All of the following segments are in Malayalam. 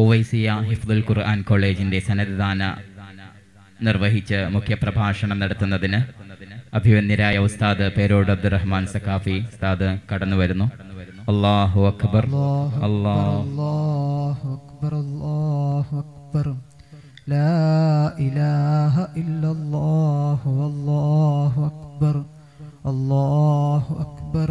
ഒവൈസിയ ഹിഫ്ദുൽ ഖുർആൻ കോളേജിന്റെ സന്നദ്ധാന നിർവഹിച്ച് മുഖ്യ പ്രഭാഷണം നടത്തുന്നതിന് അഭിവന്യരായ ഉസ്താദ് പേരോട് അബ്ദുറഹ്മാൻ സഖാഫി ഉസ്താദ് കടന്നു വരുന്നു അള്ളാഹു അക്ബർ അള്ളാഹു അക്ബർ അള്ളാഹു അക്ബർ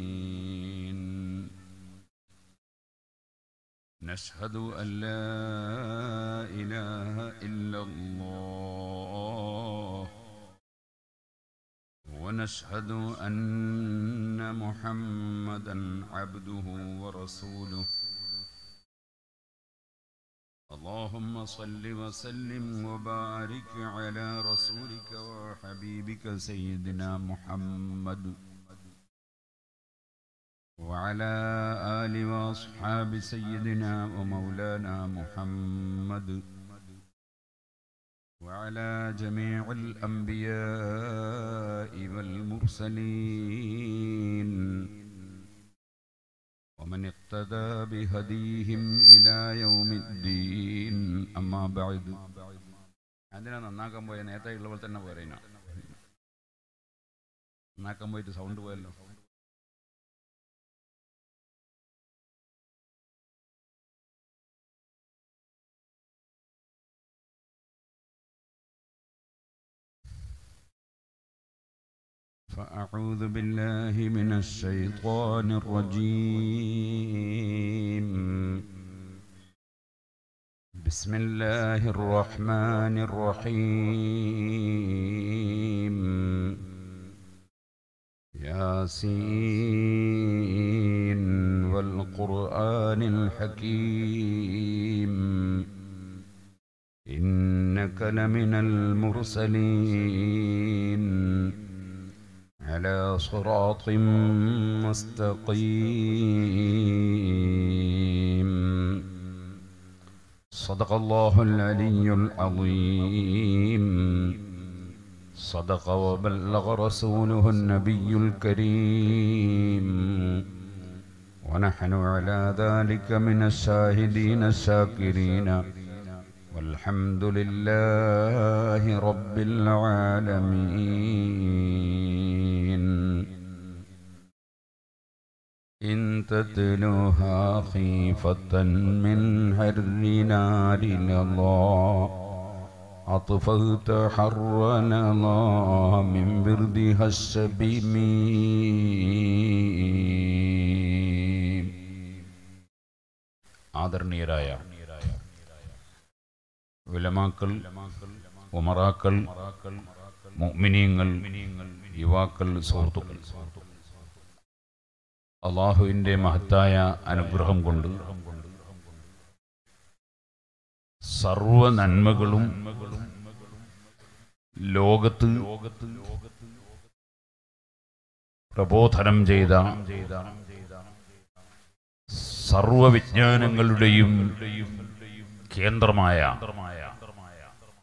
نشهد أن لا إله إلا الله ونشهد أن محمدا عبده ورسوله اللهم صل وسلم وبارك على رسولك وحبيبك سيدنا محمد وعلى آل وأصحاب سيدنا ومولانا محمد وعلى جميع الأنبياء والمرسلين ومن اقتدى بهديهم إلى يوم الدين أما بعد അതിനെ നന്നാക്കാൻ പോയ നേതായിട്ടുള്ള പോലെ തന്നെ പോരേനാ നന്നാക്കാൻ فأعوذ بالله من الشيطان الرجيم بسم الله الرحمن الرحيم ياسين والقرآن الحكيم إنك لمن المرسلين على صراط مستقيم صدق الله العلي العظيم صدق وبلغ رسوله النبي الكريم ونحن على ذلك من الشاهدين الشاكرين والحمد لله رب العالمين إن تتلوها خيفة من هر نار الله أطفأت حرنا الله من بردها السبيم ആദരണീയരായ ഉലമാക്കൾ ومراكل. മുഅ്മിനീങ്ങൾ യുവാക്കൾ സുഹൃത്തുക്കൾ അള്ളാഹുവിൻ്റെ മഹത്തായ അനുഗ്രഹം കൊണ്ട് സർവ നന്മകളും ലോകത്ത് പ്രബോധനം ചെയ്ത സർവവിജ്ഞാനങ്ങളുടെയും കേന്ദ്രമായ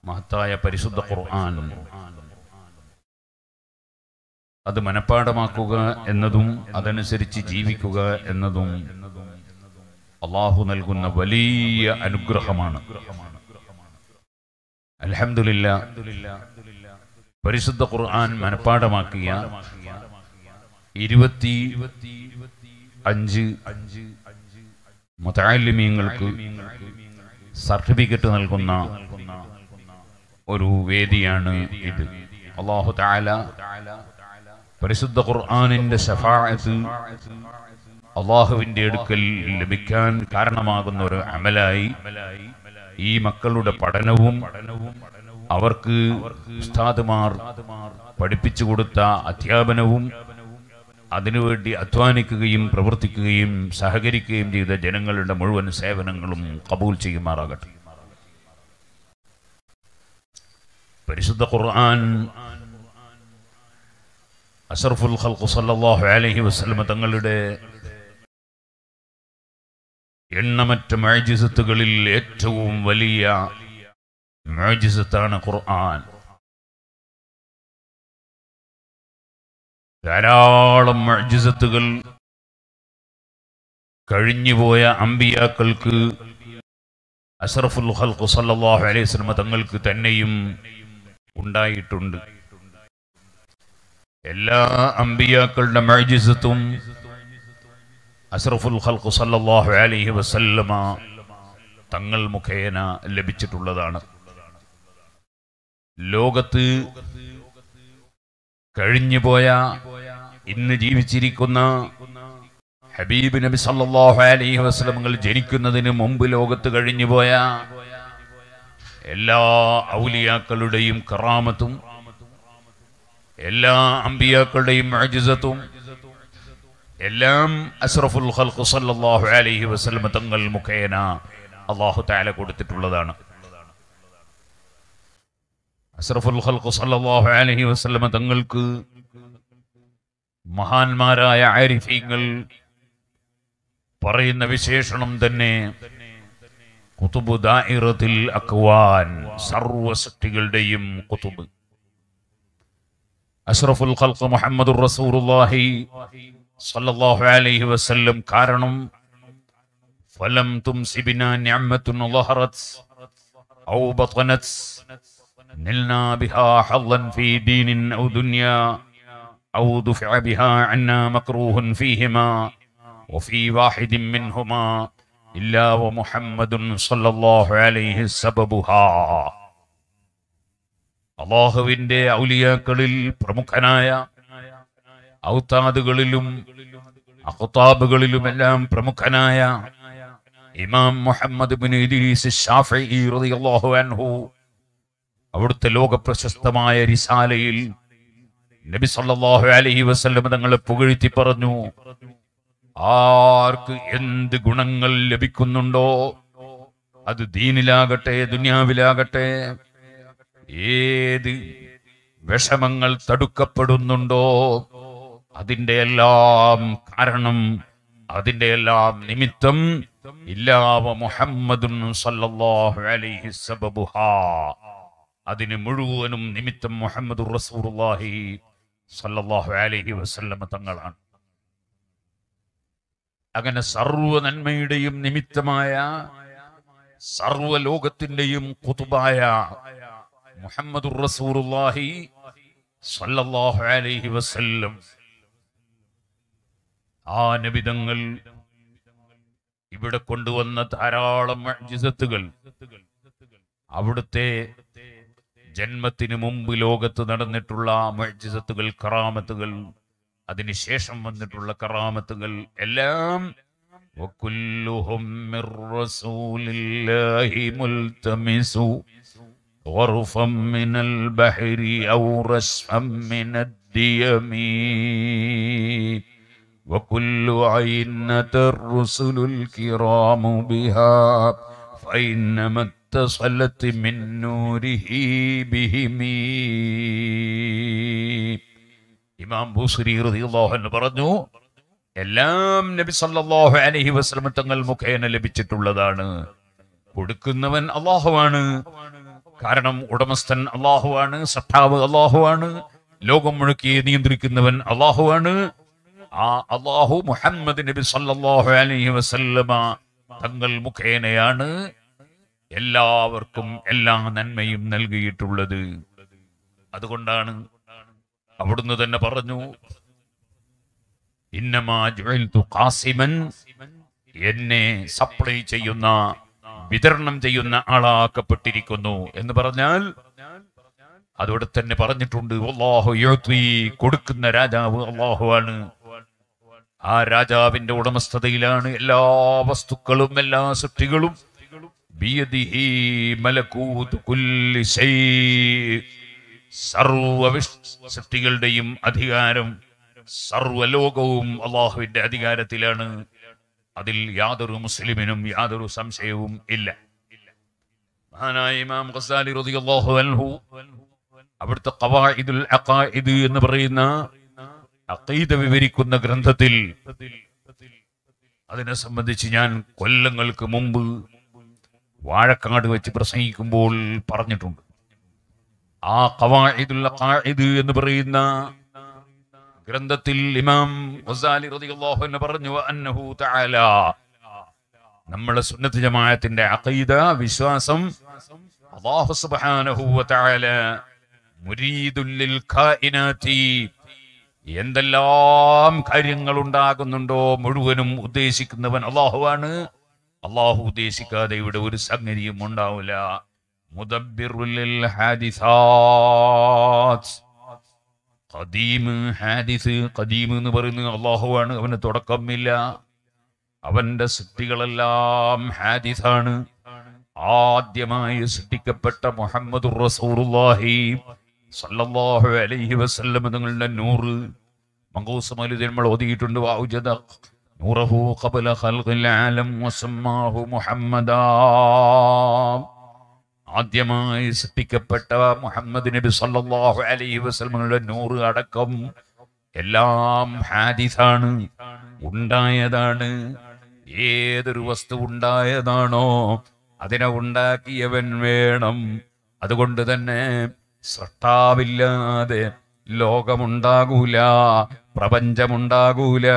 മഹത്തായ പരിശുദ്ധ ഖുർആൻ അത് മനഃപ്പാടമാക്കുക എന്നതും അതനുസരിച്ച് ജീവിക്കുക എന്നതും അള്ളാഹു നൽകുന്ന വലിയ അനുഗ്രഹമാണ് അലഹമില്ല പരിശുദ്ധ ഖുർആൻ മനഃപ്പാടമാക്കിയ ഇരുപത്തി അഞ്ച് മുതാലിമ്യങ്ങൾക്ക് സർട്ടിഫിക്കറ്റ് നൽകുന്ന ഒരു വേദിയാണ് ഇത് അള്ളാഹു താല പരിശുദ്ധ ഖുർആാനിന്റെ അള്ളാഹുവിന്റെ അടുക്കൽ ലഭിക്കാൻ കാരണമാകുന്ന ഒരു അമലായി ഈ മക്കളുടെ പഠനവും അവർക്ക് ഉസ്താദുമാർ പഠിപ്പിച്ചു കൊടുത്ത അധ്യാപനവും അതിനുവേണ്ടി അധ്വാനിക്കുകയും പ്രവർത്തിക്കുകയും സഹകരിക്കുകയും ചെയ്ത ജനങ്ങളുടെ മുഴുവൻ സേവനങ്ങളും കബൂൽ ചെയ്യുമാറാകട്ടെ പരിശുദ്ധ ഖുർആൻ അഷറഫുൽ ഖൽഖു സല്ലല്ലാഹു അലൈഹി വസല്ലം തങ്ങളുടെ എണ്ണമറ്റ മഴജിസത്തുകളിൽ ഏറ്റവും വലിയ മഴജിസത്താണ് ഖുർആൻ ധാരാളം മഴജിസത്തുകൾ കഴിഞ്ഞുപോയ അമ്പിയാക്കൾക്ക് അഷറഫുൽ ഖൽഖു സല്ലല്ലാഹു അലൈഹി വസല്ലം തങ്ങൾക്ക് തന്നെയും ഉണ്ടായിട്ടുണ്ട് എല്ലാ അമ്പിയാക്കളുടെ മൈജിസത്തും അസ്രഫുൽ ഖൽഖു സല്ലല്ലാഹു അലൈഹി വസല്ലമ തങ്ങൾ മുഖേന ലഭിച്ചിട്ടുള്ളതാണ് ലോകത്ത് കഴിഞ്ഞുപോയ ഇന്ന് ജീവിച്ചിരിക്കുന്ന ഹബീബ് നബി സല്ലല്ലാഹു അലൈഹി വസല്ലമകൾ ജനിക്കുന്നതിന് മുമ്പ് ലോകത്ത് കഴിഞ്ഞുപോയ എല്ലാ ഔലിയാക്കളുടെയും കറാമത്തും എല്ലാ അമ്പിയാക്കളുടെയും അജിസത്തും എല്ലാം അസ്രഫുൽ ഖൽഖ് സല്ലല്ലാഹു അലൈഹി വസല്ലം തങ്ങൾ മുഖേന അള്ളാഹു താല കൊടുത്തിട്ടുള്ളതാണ് അസ്രഫുൽ ഖൽഖ് സല്ലല്ലാഹു അലൈഹി വസല്ലം തങ്ങൾക്ക് മഹാന്മാരായ ആരിഫീങ്ങൾ പറയുന്ന വിശേഷണം തന്നെ കുതുബ് ദാഇറത്തിൽ അക്വാൻ സർവസൃഷ്ടികളുടെയും കുതുബ് أشرف الخلق محمد رسول الله صلى الله عليه وسلم كارنم فلم تمس بنا نعمة ظهرت أو بطنت نلنا بها حظا في دين أو دنيا أو دفع بها عنا مكروه فيهما وفي واحد منهما إلا ومحمد صلى الله عليه سببها അള്ളാഹുവിന്റെ ഔലിയാക്കളിൽ പ്രമുഖനായ ഔത്താദുകളിലും അഹുതാബുകളിലുമെല്ലാം പ്രമുഖനായ ഇമാം മുഹമ്മദ് ഇദ്രീസ് റളിയല്ലാഹു അൻഹു അവിടുത്തെ ലോക പ്രശസ്തമായ റിസാലയിൽ നബി സല്ലല്ലാഹു അലൈഹി വസല്ലം തങ്ങളെ പുകഴ്ത്തി പറഞ്ഞു ആർക്ക് എന്ത് ഗുണങ്ങൾ ലഭിക്കുന്നുണ്ടോ അത് ദീനിലാകട്ടെ ദുനിയാവിലാകട്ടെ ഏത് വിഷമങ്ങൾ തടുക്കപ്പെടുന്നുണ്ടോ അതിൻ്റെ എല്ലാം കാരണം അതിൻ്റെ എല്ലാം നിമിത്തം ഇല്ലാവ മുഹമ്മദുൻ സല്ലല്ലാഹു അലൈഹി സബബുഹ അതിന് മുഴുവനും നിമിത്തം മുഹമ്മദ് സല്ലല്ലാഹു അലൈഹി വസല്ലമ തങ്ങളാണ് അങ്ങനെ സർവ നന്മയുടെയും നിമിത്തമായ സർവ ലോകത്തിൻ്റെയും കുതുബായ മുഹമ്മദ് റസൂലുള്ളാഹി അലൈഹി വസല്ലം ആ നബിതങ്ങൾ ഇവിടെ കൊണ്ടുവന്ന ധാരാളം ജിസത്തുകൾ അവിടുത്തെ ജന്മത്തിന് മുമ്പ് ലോകത്ത് നടന്നിട്ടുള്ള മജിസത്തുകൾ കറാമത്തുകൾ അതിനുശേഷം വന്നിട്ടുള്ള കറാമത്തുകൾ എല്ലാം غرفا من البحر أو رسفا من الديم وكل عينة الرسل الكرام بها فإنما اتصلت من نوره بهم ഇമാം ബൂസരി റളിയല്ലാഹു പറഞ്ഞു എല്ലാം നബി സല്ലല്ലാഹു അലൈഹി വസല്ലം തങ്ങൾ മുഖേന ലഭിച്ചിട്ടുള്ളതാണ് കൊടുക്കുന്നവൻ അല്ലാഹുവാണ് കാരണം ഉടമസ്ഥൻ അള്ളാഹുവാണ് അള്ളാഹു ആണ് ലോകം മുഴുക്കി നിയന്ത്രിക്കുന്നവൻ ആണ് ആ അള്ളാഹു മുഹമ്മദ് നബി സല്ലാഹു അലൈഹി വസല്ലമ തങ്ങൾ മുഖേനയാണ് എല്ലാവർക്കും എല്ലാ നന്മയും നൽകിയിട്ടുള്ളത് അതുകൊണ്ടാണ് അവിടുന്ന് തന്നെ പറഞ്ഞു ഇന്നമാ എന്നെ സപ്ലൈ ചെയ്യുന്ന വിതരണം ചെയ്യുന്ന ആളാക്കപ്പെട്ടിരിക്കുന്നു എന്ന് പറഞ്ഞാൽ അതോടെ തന്നെ പറഞ്ഞിട്ടുണ്ട് കൊടുക്കുന്ന രാജാവ് ആണ് ആ രാജാവിന്റെ ഉടമസ്ഥതയിലാണ് എല്ലാ വസ്തുക്കളും എല്ലാ സൃഷ്ടികളും സർവ സൃഷ്ടികളുടെയും അധികാരം സർവലോകവും അള്ളാഹുവിന്റെ അധികാരത്തിലാണ് അതിൽ യാതൊരു മുസ്ലിമിനും യാതൊരു സംശയവും ഇല്ല മഹാനായ ഇമാം റളിയല്ലാഹു അൻഹു അവിടുത്തെ ഖവാഇദുൽ അഖായിദ് എന്ന് പറയുന്ന അഖീദ വിവരിക്കുന്ന ഗ്രന്ഥത്തിൽ അതിനെ സംബന്ധിച്ച് ഞാൻ കൊല്ലങ്ങൾക്ക് മുമ്പ് വാഴക്കാട് വെച്ച് പ്രസംഗിക്കുമ്പോൾ പറഞ്ഞിട്ടുണ്ട് ആ ഖവാഇദുൽ അഖായിദ് എന്ന് പറയുന്ന ഗ്രന്ഥത്തിൽ ഇമാം ഗസാലി റളിയല്ലാഹു അൻഹു പറഞ്ഞു അന്നഹു തആല നമ്മളെ സുന്നത്ത് ജമാഅത്തിന്റെ അഖീദ വിശ്വാസം അല്ലാഹു സുബ്ഹാനഹു വ തആല മുരീദുൽ ലിൽ ഖായിനാതി എന്തെല്ലാം കാര്യങ്ങൾ ഉണ്ടാകുന്നുണ്ടോ മുഴുവനും ഉദ്ദേശിക്കുന്നവൻ അള്ളാഹുവാണ് അള്ളാഹു ഉദ്ദേശിക്കാതെ ഇവിടെ ഒരു സംഗതിയും ഉണ്ടാവില്ല മുദബ്ബിറുൽ ഹാദിസാത്ത് ഖദീമ് ഹാദിസ് ഖദീമ് എന്ന് പറയുന്നത് അള്ളാഹുവാണ് അവന് തുടക്കമില്ല അവന്റെ സൃഷ്ടികളെല്ലാം ഹാരിസാണ് ആദ്യമായി സൃഷ്ടിക്കപ്പെട്ട മുഹമ്മദ് റസൂലുള്ളാഹി സല്ലല്ലാഹു അലൈഹി വസല്ലം നിങ്ങളുടെ നൂറ് മങ്കൂസമലി നമ്മൾ ഓതിയിട്ടുണ്ട് വാഉജദ നൂറഹു ഖബല ഖൽഖിൽ ആലം വസമ്മാഹു മുഹമ്മദാ ആദ്യമായി സൃഷ്ടിക്കപ്പെട്ട മുഹമ്മദ് നബി സല്ലാഹു അലൈഹി വസല്ലമയുടെ നൂറ് അടക്കം എല്ലാം ഹാരിസാണ് ഉണ്ടായതാണ് ഏതൊരു വസ്തു ഉണ്ടായതാണോ അതിനെ ഉണ്ടാക്കിയവൻ വേണം അതുകൊണ്ട് തന്നെ സൃഷ്ടാവില്ലാതെ ലോകമുണ്ടാകൂല പ്രപഞ്ചമുണ്ടാകൂല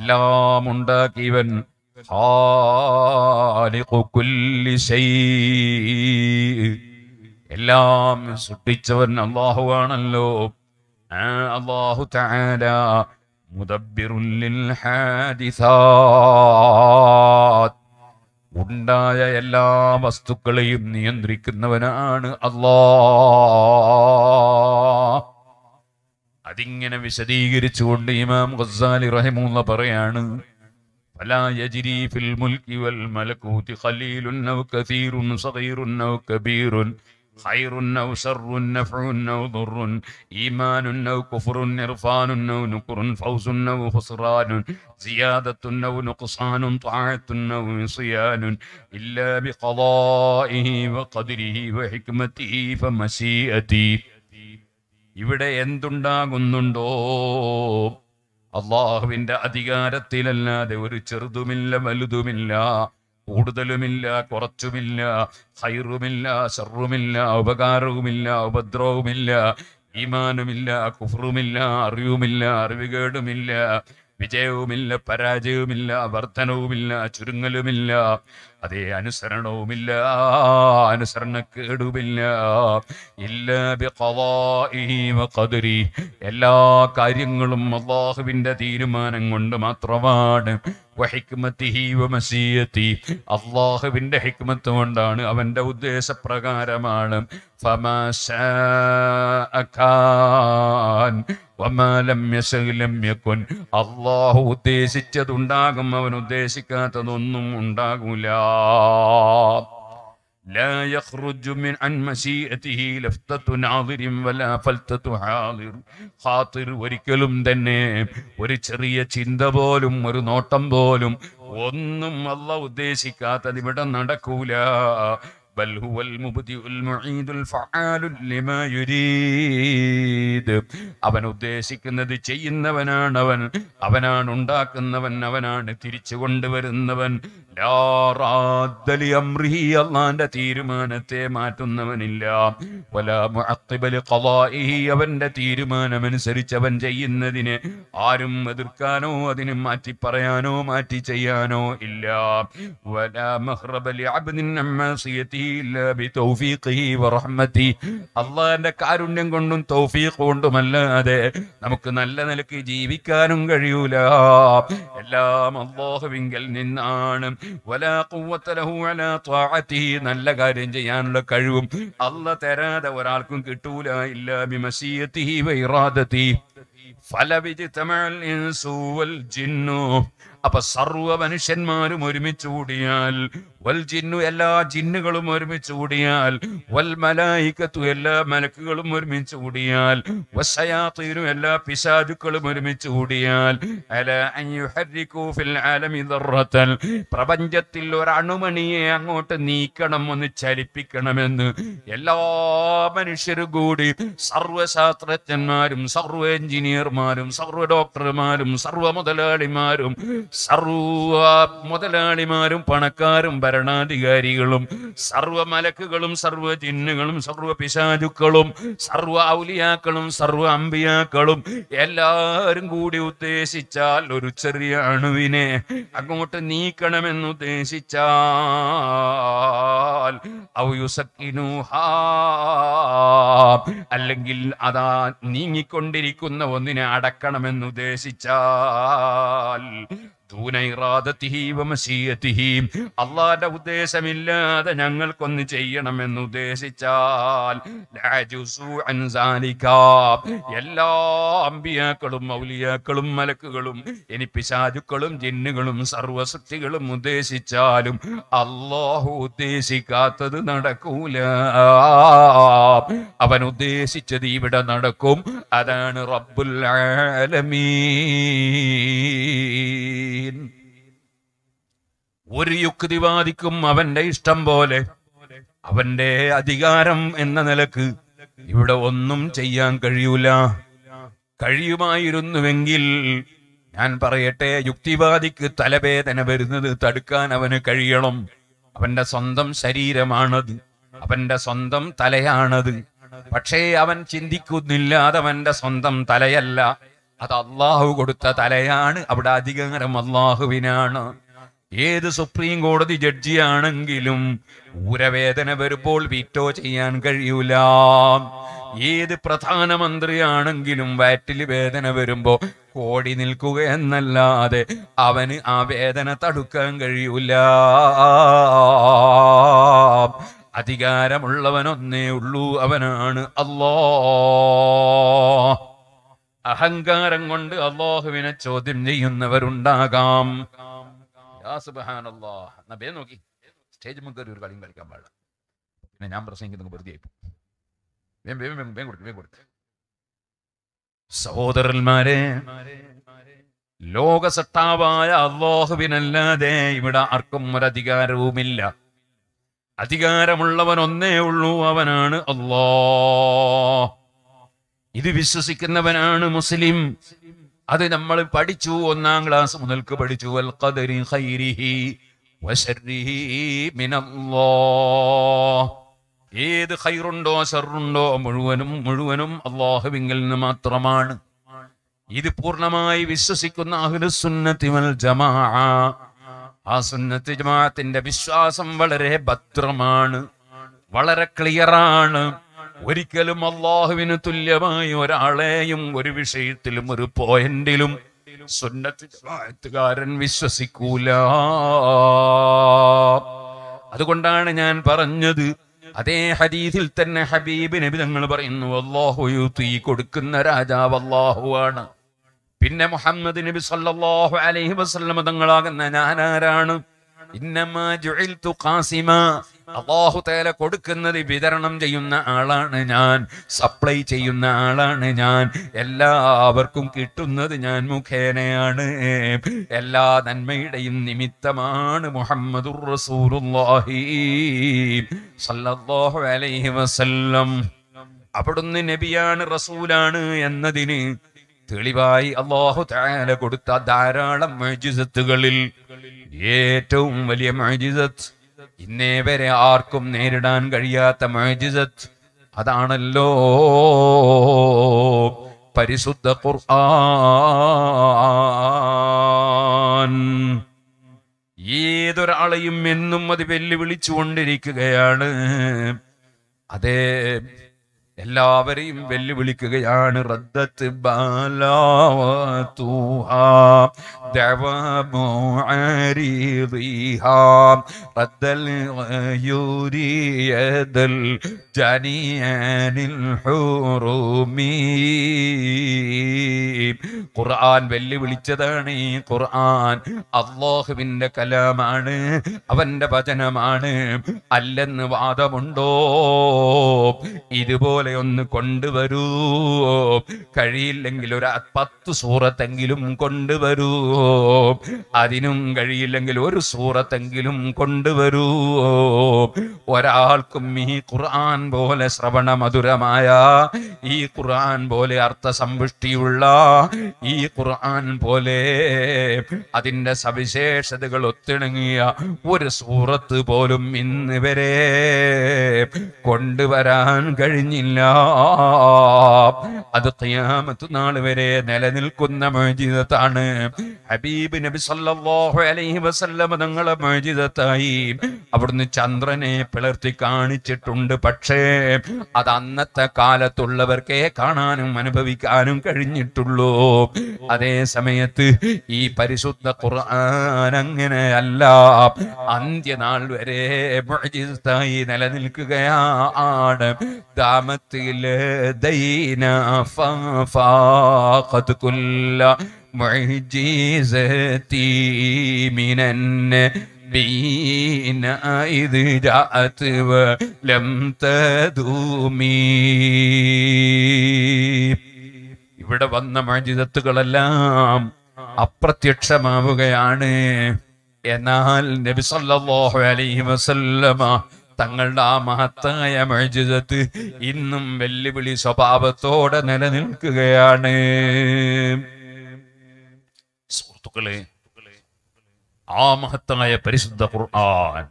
എല്ലാം ഉണ്ടാക്കിയവൻ എല്ലാം സൃഷ്ടിച്ചവൻ അള്ളാഹു ആണല്ലോ അള്ളാഹു തആല മുദബ്ബിറുൽ ഹാദിസാത് ഉണ്ടായ എല്ലാ വസ്തുക്കളെയും നിയന്ത്രിക്കുന്നവനാണ് അള്ളാ അതിങ്ങനെ വിശദീകരിച്ചുകൊണ്ട് ഇമാം ഗസാലി റഹിമുള്ള പറയാണ് ولا يجري في الملك والملكوت خليل أو كثير صغير أو كبير خير أو شر نفع أو ضر إيمان أو كفر عرفان أو نكر فوز أو خسران زيادة أو نقصان طاعة أو صيان إلا بقضائه وقدره وحكمته فمشيئته ഇവിടെ എന്തുണ്ടാകുന്നുണ്ടോ അള്ളാഹുവിന്റെ അധികാരത്തിലല്ലാതെ ഒരു ചെറുതുമില്ല വലുതുമില്ല കൂടുതലുമില്ല കുറച്ചുമില്ല ഹൈറുമില്ല ഷറുമില്ല ഉപകാരവുമില്ല ഉപദ്രവവുമില്ല ഈമാനുമില്ല കുഫറുമില്ല അറിവുമില്ല അറിവുകേടുമില്ല വിജയവുമില്ല പരാജയവുമില്ല വർധനവുമില്ല ചുരുങ്ങലുമില്ല അതേ അനുസരണവുമില്ല അനുസരണക്കേടുമില്ല എല്ലാ കാര്യങ്ങളും അള്ളാഹുവിന്റെ തീരുമാനം കൊണ്ട് മാത്രമാണ് അള്ളാഹുവിന്റെ ഹിക്മത്ത് കൊണ്ടാണ് അവന്റെ ഉദ്ദേശപ്രകാരമാണ് അള്ളാഹു ഉദ്ദേശിച്ചതുണ്ടാകും അവൻ ഉദ്ദേശിക്കാത്തതൊന്നും ഉണ്ടാകൂല لا يخرج من عن مشيئته لفتة ناظر ولا فلتة حاضر خاطر ഒരിക്കലും തന്നെ ഒരു ചെറിയ ചിന്ത പോലും ഒരു നോട്ടം പോലും ഒന്നും അല്ല ഉദ്ദേശിക്കാത്തത് ഇവിടെ നടക്കൂല بل هو المبدئ المعيد الفعال لما يريد അവൻ ഉദ്ദേശിക്കുന്നത് ചെയ്യുന്നവനാണ് അവൻ അവനാണ് ഉണ്ടാക്കുന്നവൻ അവനാണ് തിരിച്ചു കൊണ്ടുവരുന്നവൻ അള്ളാന്റെ തീരുമാനത്തെ മാറ്റുന്നവനില്ല അവന്റെ തീരുമാനമനുസരിച്ച് അവൻ ചെയ്യുന്നതിന് ആരും എതിർക്കാനോ അതിന് മാറ്റി പറയാനോ മാറ്റി ചെയ്യാനോ ഇല്ല അള്ളാന്റെ കാരുണ്യം കൊണ്ടും തൗഫീഖ് കൊണ്ടുമല്ലാതെ നമുക്ക് നല്ല നിലക്ക് ജീവിക്കാനും കഴിയൂല എല്ലാം അള്ളാഹുവിങ്കൽ നിന്നാണ് ولا قوة له على طاعته نل كارين جيان لكارو الله تراد ورالكم كتولا إلا بمسيته وإرادته فلا بجتمع الإنس والجن അപ്പൊ സർവ മനുഷ്യന്മാരും ഒരുമിച്ച് കൂടിയാൽ വൽ ജിന്നു എല്ലാ ജിന്നുകളും ഒരുമിച്ച് കൂടിയാൽ വൽ മലായിക്കത്തു എല്ലാ മലക്കുകളും ഒരുമിച്ച് കൂടിയാൽ വസയാത്തീനും എല്ലാ പിശാചുക്കളും ഒരുമിച്ച് കൂടിയാൽ പ്രപഞ്ചത്തിൽ ഒരണുമണിയെ അങ്ങോട്ട് നീക്കണം ഒന്ന് ചലിപ്പിക്കണമെന്ന് എല്ലാ മനുഷ്യരും കൂടി സർവശാസ്ത്രജ്ഞന്മാരും സർവ എഞ്ചിനീയർമാരും സർവ ഡോക്ടർമാരും സർവ മുതലാളിമാരും സർവ മുതലാളിമാരും പണക്കാരും ഭരണാധികാരികളും സർവ മലക്കുകളും സർവ ജിന്നുകളും സർവ പിശാചുക്കളും സർവ ഔലിയാക്കളും സർവ അമ്പിയാക്കളും എല്ലാവരും കൂടി ഉദ്ദേശിച്ചാൽ ഒരു ചെറിയ അണുവിനെ അങ്ങോട്ട് നീക്കണമെന്ന് ഉദ്ദേശിച്ചാൽ അല്ലെങ്കിൽ അതാ നീങ്ങിക്കൊണ്ടിരിക്കുന്ന ഒന്നിനെ അടക്കണമെന്ന് ഉദ്ദേശിച്ചാൽ അള്ളാന്റെ ഉദ്ദേശമില്ലാതെ ഞങ്ങൾക്കൊന്ന് ചെയ്യണമെന്ന് ഉദ്ദേശിച്ചാൽ എല്ലാ അമ്പിയാക്കളും മൗലിയാക്കളും മലക്കുകളും ഇനി പിശാചുക്കളും ജിന്നുകളും സർവസൃഷ്ടികളും ഉദ്ദേശിച്ചാലും അള്ളാഹു ഉദ്ദേശിക്കാത്തത് നടക്കൂല അവൻ ഉദ്ദേശിച്ചത് ഇവിടെ നടക്കും അതാണ് റബ്ബുൽ ഒരു യുക്തിവാദിക്കും അവന്റെ ഇഷ്ടം പോലെ അവന്റെ അധികാരം എന്ന നിലക്ക് ഇവിടെ ഒന്നും ചെയ്യാൻ കഴിയൂല കഴിയുമായിരുന്നുവെങ്കിൽ ഞാൻ പറയട്ടെ യുക്തിവാദിക്ക് തലവേദന വരുന്നത് തടുക്കാൻ അവന് കഴിയണം അവന്റെ സ്വന്തം ശരീരമാണത് അവന്റെ സ്വന്തം തലയാണത് പക്ഷേ അവൻ ചിന്തിക്കുന്നില്ല അതവന്റെ സ്വന്തം തലയല്ല അത് അള്ളാഹു കൊടുത്ത തലയാണ് അവിടെ അധികാരം അള്ളാഹുവിനാണ് ഏത് സുപ്രീം കോടതി ജഡ്ജിയാണെങ്കിലും ഉരവേദന വരുമ്പോൾ വീറ്റോ ചെയ്യാൻ കഴിയൂല ഏത് പ്രധാനമന്ത്രിയാണെങ്കിലും വയറ്റിൽ വേദന വരുമ്പോ കോടി നിൽക്കുക എന്നല്ലാതെ അവന് ആ വേദന തടുക്കാൻ കഴിയൂല അധികാരമുള്ളവനൊന്നേ ഉള്ളൂ അവനാണ് അല്ലോ അഹങ്കാരം കൊണ്ട് അള്ളാഹുവിനെ ചോദ്യം ചെയ്യുന്നവരുണ്ടാകാം നബിയെ നോക്കി സ്റ്റേജ് മുതൽ ഒരു കളിയും കളിക്കാൻ പാടില്ല പിന്നെ ഞാൻ പ്രസംഗിക്കുന്നു വെറുതെ സഹോദരന്മാരെ ലോക സട്ടാവായ അള്ളാഹുവിനല്ലാതെ ഇവിടെ ആർക്കും ഒരധികാരവുമില്ല അധികാരമുള്ളവൻ ഒന്നേ ഉള്ളൂ അവനാണ് അള്ളാഹ് ഇത് വിശ്വസിക്കുന്നവനാണ് മുസ്ലിം അത് നമ്മൾ പഠിച്ചു ഒന്നാം ക്ലാസ് മുതൽക്ക് പഠിച്ചു അൽ ഖദരി ഖൈരിഹി വശരിഹി മിനല്ലാഹ് ഏത് ഹൈറുണ്ടോ ഷർറുണ്ടോ മുഴുവനും മുഴുവനും അള്ളാഹുവിങ്കിൽ നിന്ന് മാത്രമാണ് ഇത് പൂർണ്ണമായി വിശ്വസിക്കുന്ന അഹുലുസുന്നത്തി വൽ ജമാ ആ സുന്നത്തി ജമാഅത്തിന്റെ വിശ്വാസം വളരെ ഭദ്രമാണ് വളരെ ക്ലിയറാണ് ഒരിക്കലും അള്ളാഹുവിന് തുല്യമായി ഒരാളെയും ഒരു വിഷയത്തിലും ഒരു പോയിന്റിലും സുന്നത്തുകാരൻ വിശ്വസിക്കൂല അതുകൊണ്ടാണ് ഞാൻ പറഞ്ഞത് അതേ ഹരീതിൽ തന്നെ ഹബീബ് നബി തങ്ങൾ പറയുന്നു അള്ളാഹു തീ കൊടുക്കുന്ന രാജാവ് അള്ളാഹു ആണ് പിന്നെ മുഹമ്മദ് നബി സല്ലാഹു അലൈഹി വസ്ലമതങ്ങളാകുന്ന തങ്ങളാകുന്ന ഞാൻ ആരാണ് അള്ളാഹു തേല കൊടുക്കുന്നത് വിതരണം ചെയ്യുന്ന ആളാണ് ഞാൻ സപ്ലൈ ചെയ്യുന്ന ആളാണ് ഞാൻ എല്ലാവർക്കും കിട്ടുന്നത് ഞാൻ മുഖേനയാണ് എല്ലാ നന്മയുടെയും നിമിത്തമാണ് മുഹമ്മദ് അലൈഹി വസല്ലം അവിടുന്ന് നബിയാണ് റസൂലാണ് എന്നതിന് തെളിവായി അള്ളാഹു താന കൊടുത്ത ധാരാളം മജിസത്തുകളിൽ ഏറ്റവും വലിയ മജിസത്ത് ഇന്നേ വരെ ആർക്കും നേരിടാൻ കഴിയാത്ത മജിസത്ത് അതാണല്ലോ പരിശുദ്ധ ഖുർആൻ ഏതൊരാളെയും എന്നും അത് വെല്ലുവിളിച്ചു കൊണ്ടിരിക്കുകയാണ് അതേ എല്ലാവരെയും വെല്ലുവിളിക്കുകയാണ് റദ്ദത്ത് ഖുർആൻ വെല്ലുവിളിച്ചതാണ് ഈ ഖുർആൻ അള്ളാഹുവിന്റെ കലാമാണ് അവന്റെ വചനമാണ് അല്ലെന്ന് വാദമുണ്ടോ ഇതുപോലെ പോലെ ഒന്ന് കൊണ്ടുവരൂ കഴിയില്ലെങ്കിൽ ഒരു പത്ത് സൂറത്തെങ്കിലും കൊണ്ടുവരൂ അതിനും കഴിയില്ലെങ്കിൽ ഒരു സൂറത്തെങ്കിലും കൊണ്ടുവരൂ ഒരാൾക്കും ഈ ഖുർആൻ പോലെ ശ്രവണ മധുരമായ ഈ ഖുർആൻ പോലെ അർത്ഥസമ്പുഷ്ടിയുള്ള ഈ ഖുർആൻ പോലെ അതിൻ്റെ സവിശേഷതകൾ ഒത്തിണങ്ങിയ ഒരു സൂറത്ത് പോലും ഇന്ന് വരെ കൊണ്ടുവരാൻ കഴിഞ്ഞില്ല അത് തയ്യാമത്ത് നാൾ വരെ നിലനിൽക്കുന്ന മോചിതത്താണ് ഹബീബ് നബി സല്ലല്ലാഹു അലൈഹി വസല്ലമ തങ്ങളെ മോചിതത്തായി അവിടുന്ന് ചന്ദ്രനെ പിളർത്തി കാണിച്ചിട്ടുണ്ട് പക്ഷേ അത് അന്നത്തെ കാലത്തുള്ളവർക്കേ കാണാനും അനുഭവിക്കാനും കഴിഞ്ഞിട്ടുള്ളൂ അതേ സമയത്ത് ഈ പരിശുദ്ധ ഖുർആൻ അല്ല അന്ത്യനാൾ വരെ മോചിതത്തായി നിലനിൽക്കുകയാണ് ദാമത്ത് لدينا فاقت كل معجزتي من النبيين إذ جاءت ولم تدومي ഇവിടെ വന്ന മജിതത്തുകളെല്ലാം അപ്രത്യക്ഷമാവുകയാണ് എന്നാൽ നബി സല്ലല്ലാഹു അലൈഹി വസല്ലമ തങ്ങളുടെ ആ മഹത്തായ മഴജിതത്ത് ഇന്നും വെല്ലുവിളി സ്വഭാവത്തോടെ നിലനിൽക്കുകയാണ് സുഹൃത്തുക്കളെ ആ മഹത്തായ പരിശുദ്ധ ഖുർആൻ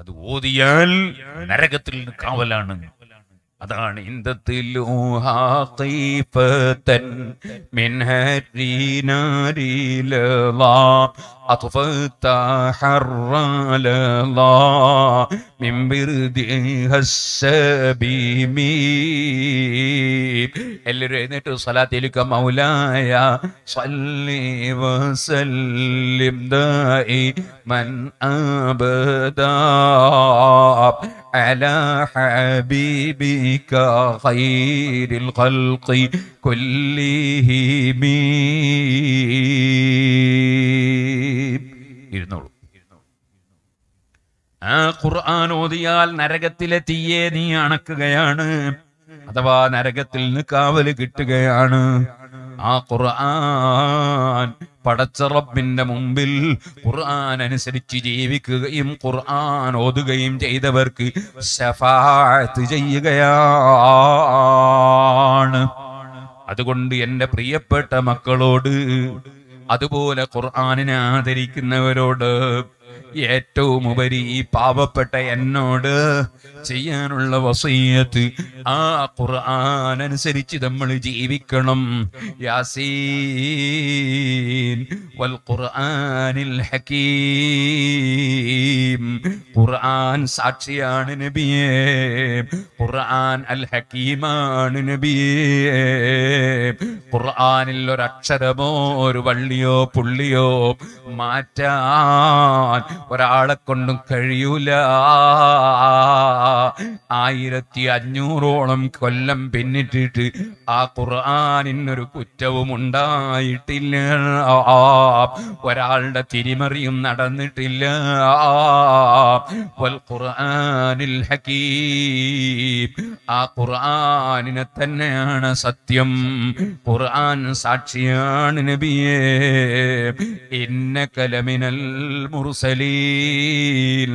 അത് ഓതിയാൽ നരകത്തിൽ കാവലാണ് അതാണ് ഇന്ദത്തിലൂഹാൻ أطفت حر الله من برده السبيب اللي رأيت صلاة لك مولاي صلي وسلم دائي من أبدا على حبيبك خير الخلق كلهم مين ആ ഖുർആൻ ഓതിയാൽ നരകത്തിലെ തീയെ നീ അണക്കുകയാണ് അഥവാ നരകത്തിൽ നിന്ന് കാവല് കിട്ടുകയാണ് ആ ഖുർആൻ പടച്ച റബ്ബിന്റെ മുമ്പിൽ ഖുർആൻ അനുസരിച്ച് ജീവിക്കുകയും ഖുർആൻ ഓതുകയും ചെയ്തവർക്ക് ശഫാത്ത് ചെയ്യുകയാണ് അതുകൊണ്ട് എന്റെ പ്രിയപ്പെട്ട മക്കളോട് അതുപോലെ ഖുർആാനിനെ ആദരിക്കുന്നവരോട് ഏറ്റവും ഉപരി ഈ പാവപ്പെട്ട എന്നോട് ചെയ്യാനുള്ള വസീയത്ത് ആ ഖുർആൻ അനുസരിച്ച് നമ്മൾ ജീവിക്കണം യാസീൻ വൽ ഖുർആനിൽ ഹക്കീം ഖുർആൻ സാക്ഷിയാണ് നബിയേ ഖുർആൻ അൽ ഹക്കീമാണ് നബിയേ ഖുർആനിൽ ഒരക്ഷരമോ ഒരു വള്ളിയോ പുള്ളിയോ മാറ്റാൻ ഒരാളെ കൊണ്ടും കഴിയൂല ആയിരത്തി അഞ്ഞൂറോളം കൊല്ലം പിന്നിട്ടിട്ട് ആ ഖുർആാനിന്നൊരു കുറ്റവും ഉണ്ടായിട്ടില്ല ഒരാളുടെ തിരിമറിയും നടന്നിട്ടില്ല ഖുർആനിൽ ആ ഖുർആാനിനെ തന്നെയാണ് സത്യം ഖുർആൻ സാക്ഷിയാണ് നബിയേ ഇന്ന കലമിനൽ മുറുസലീൽ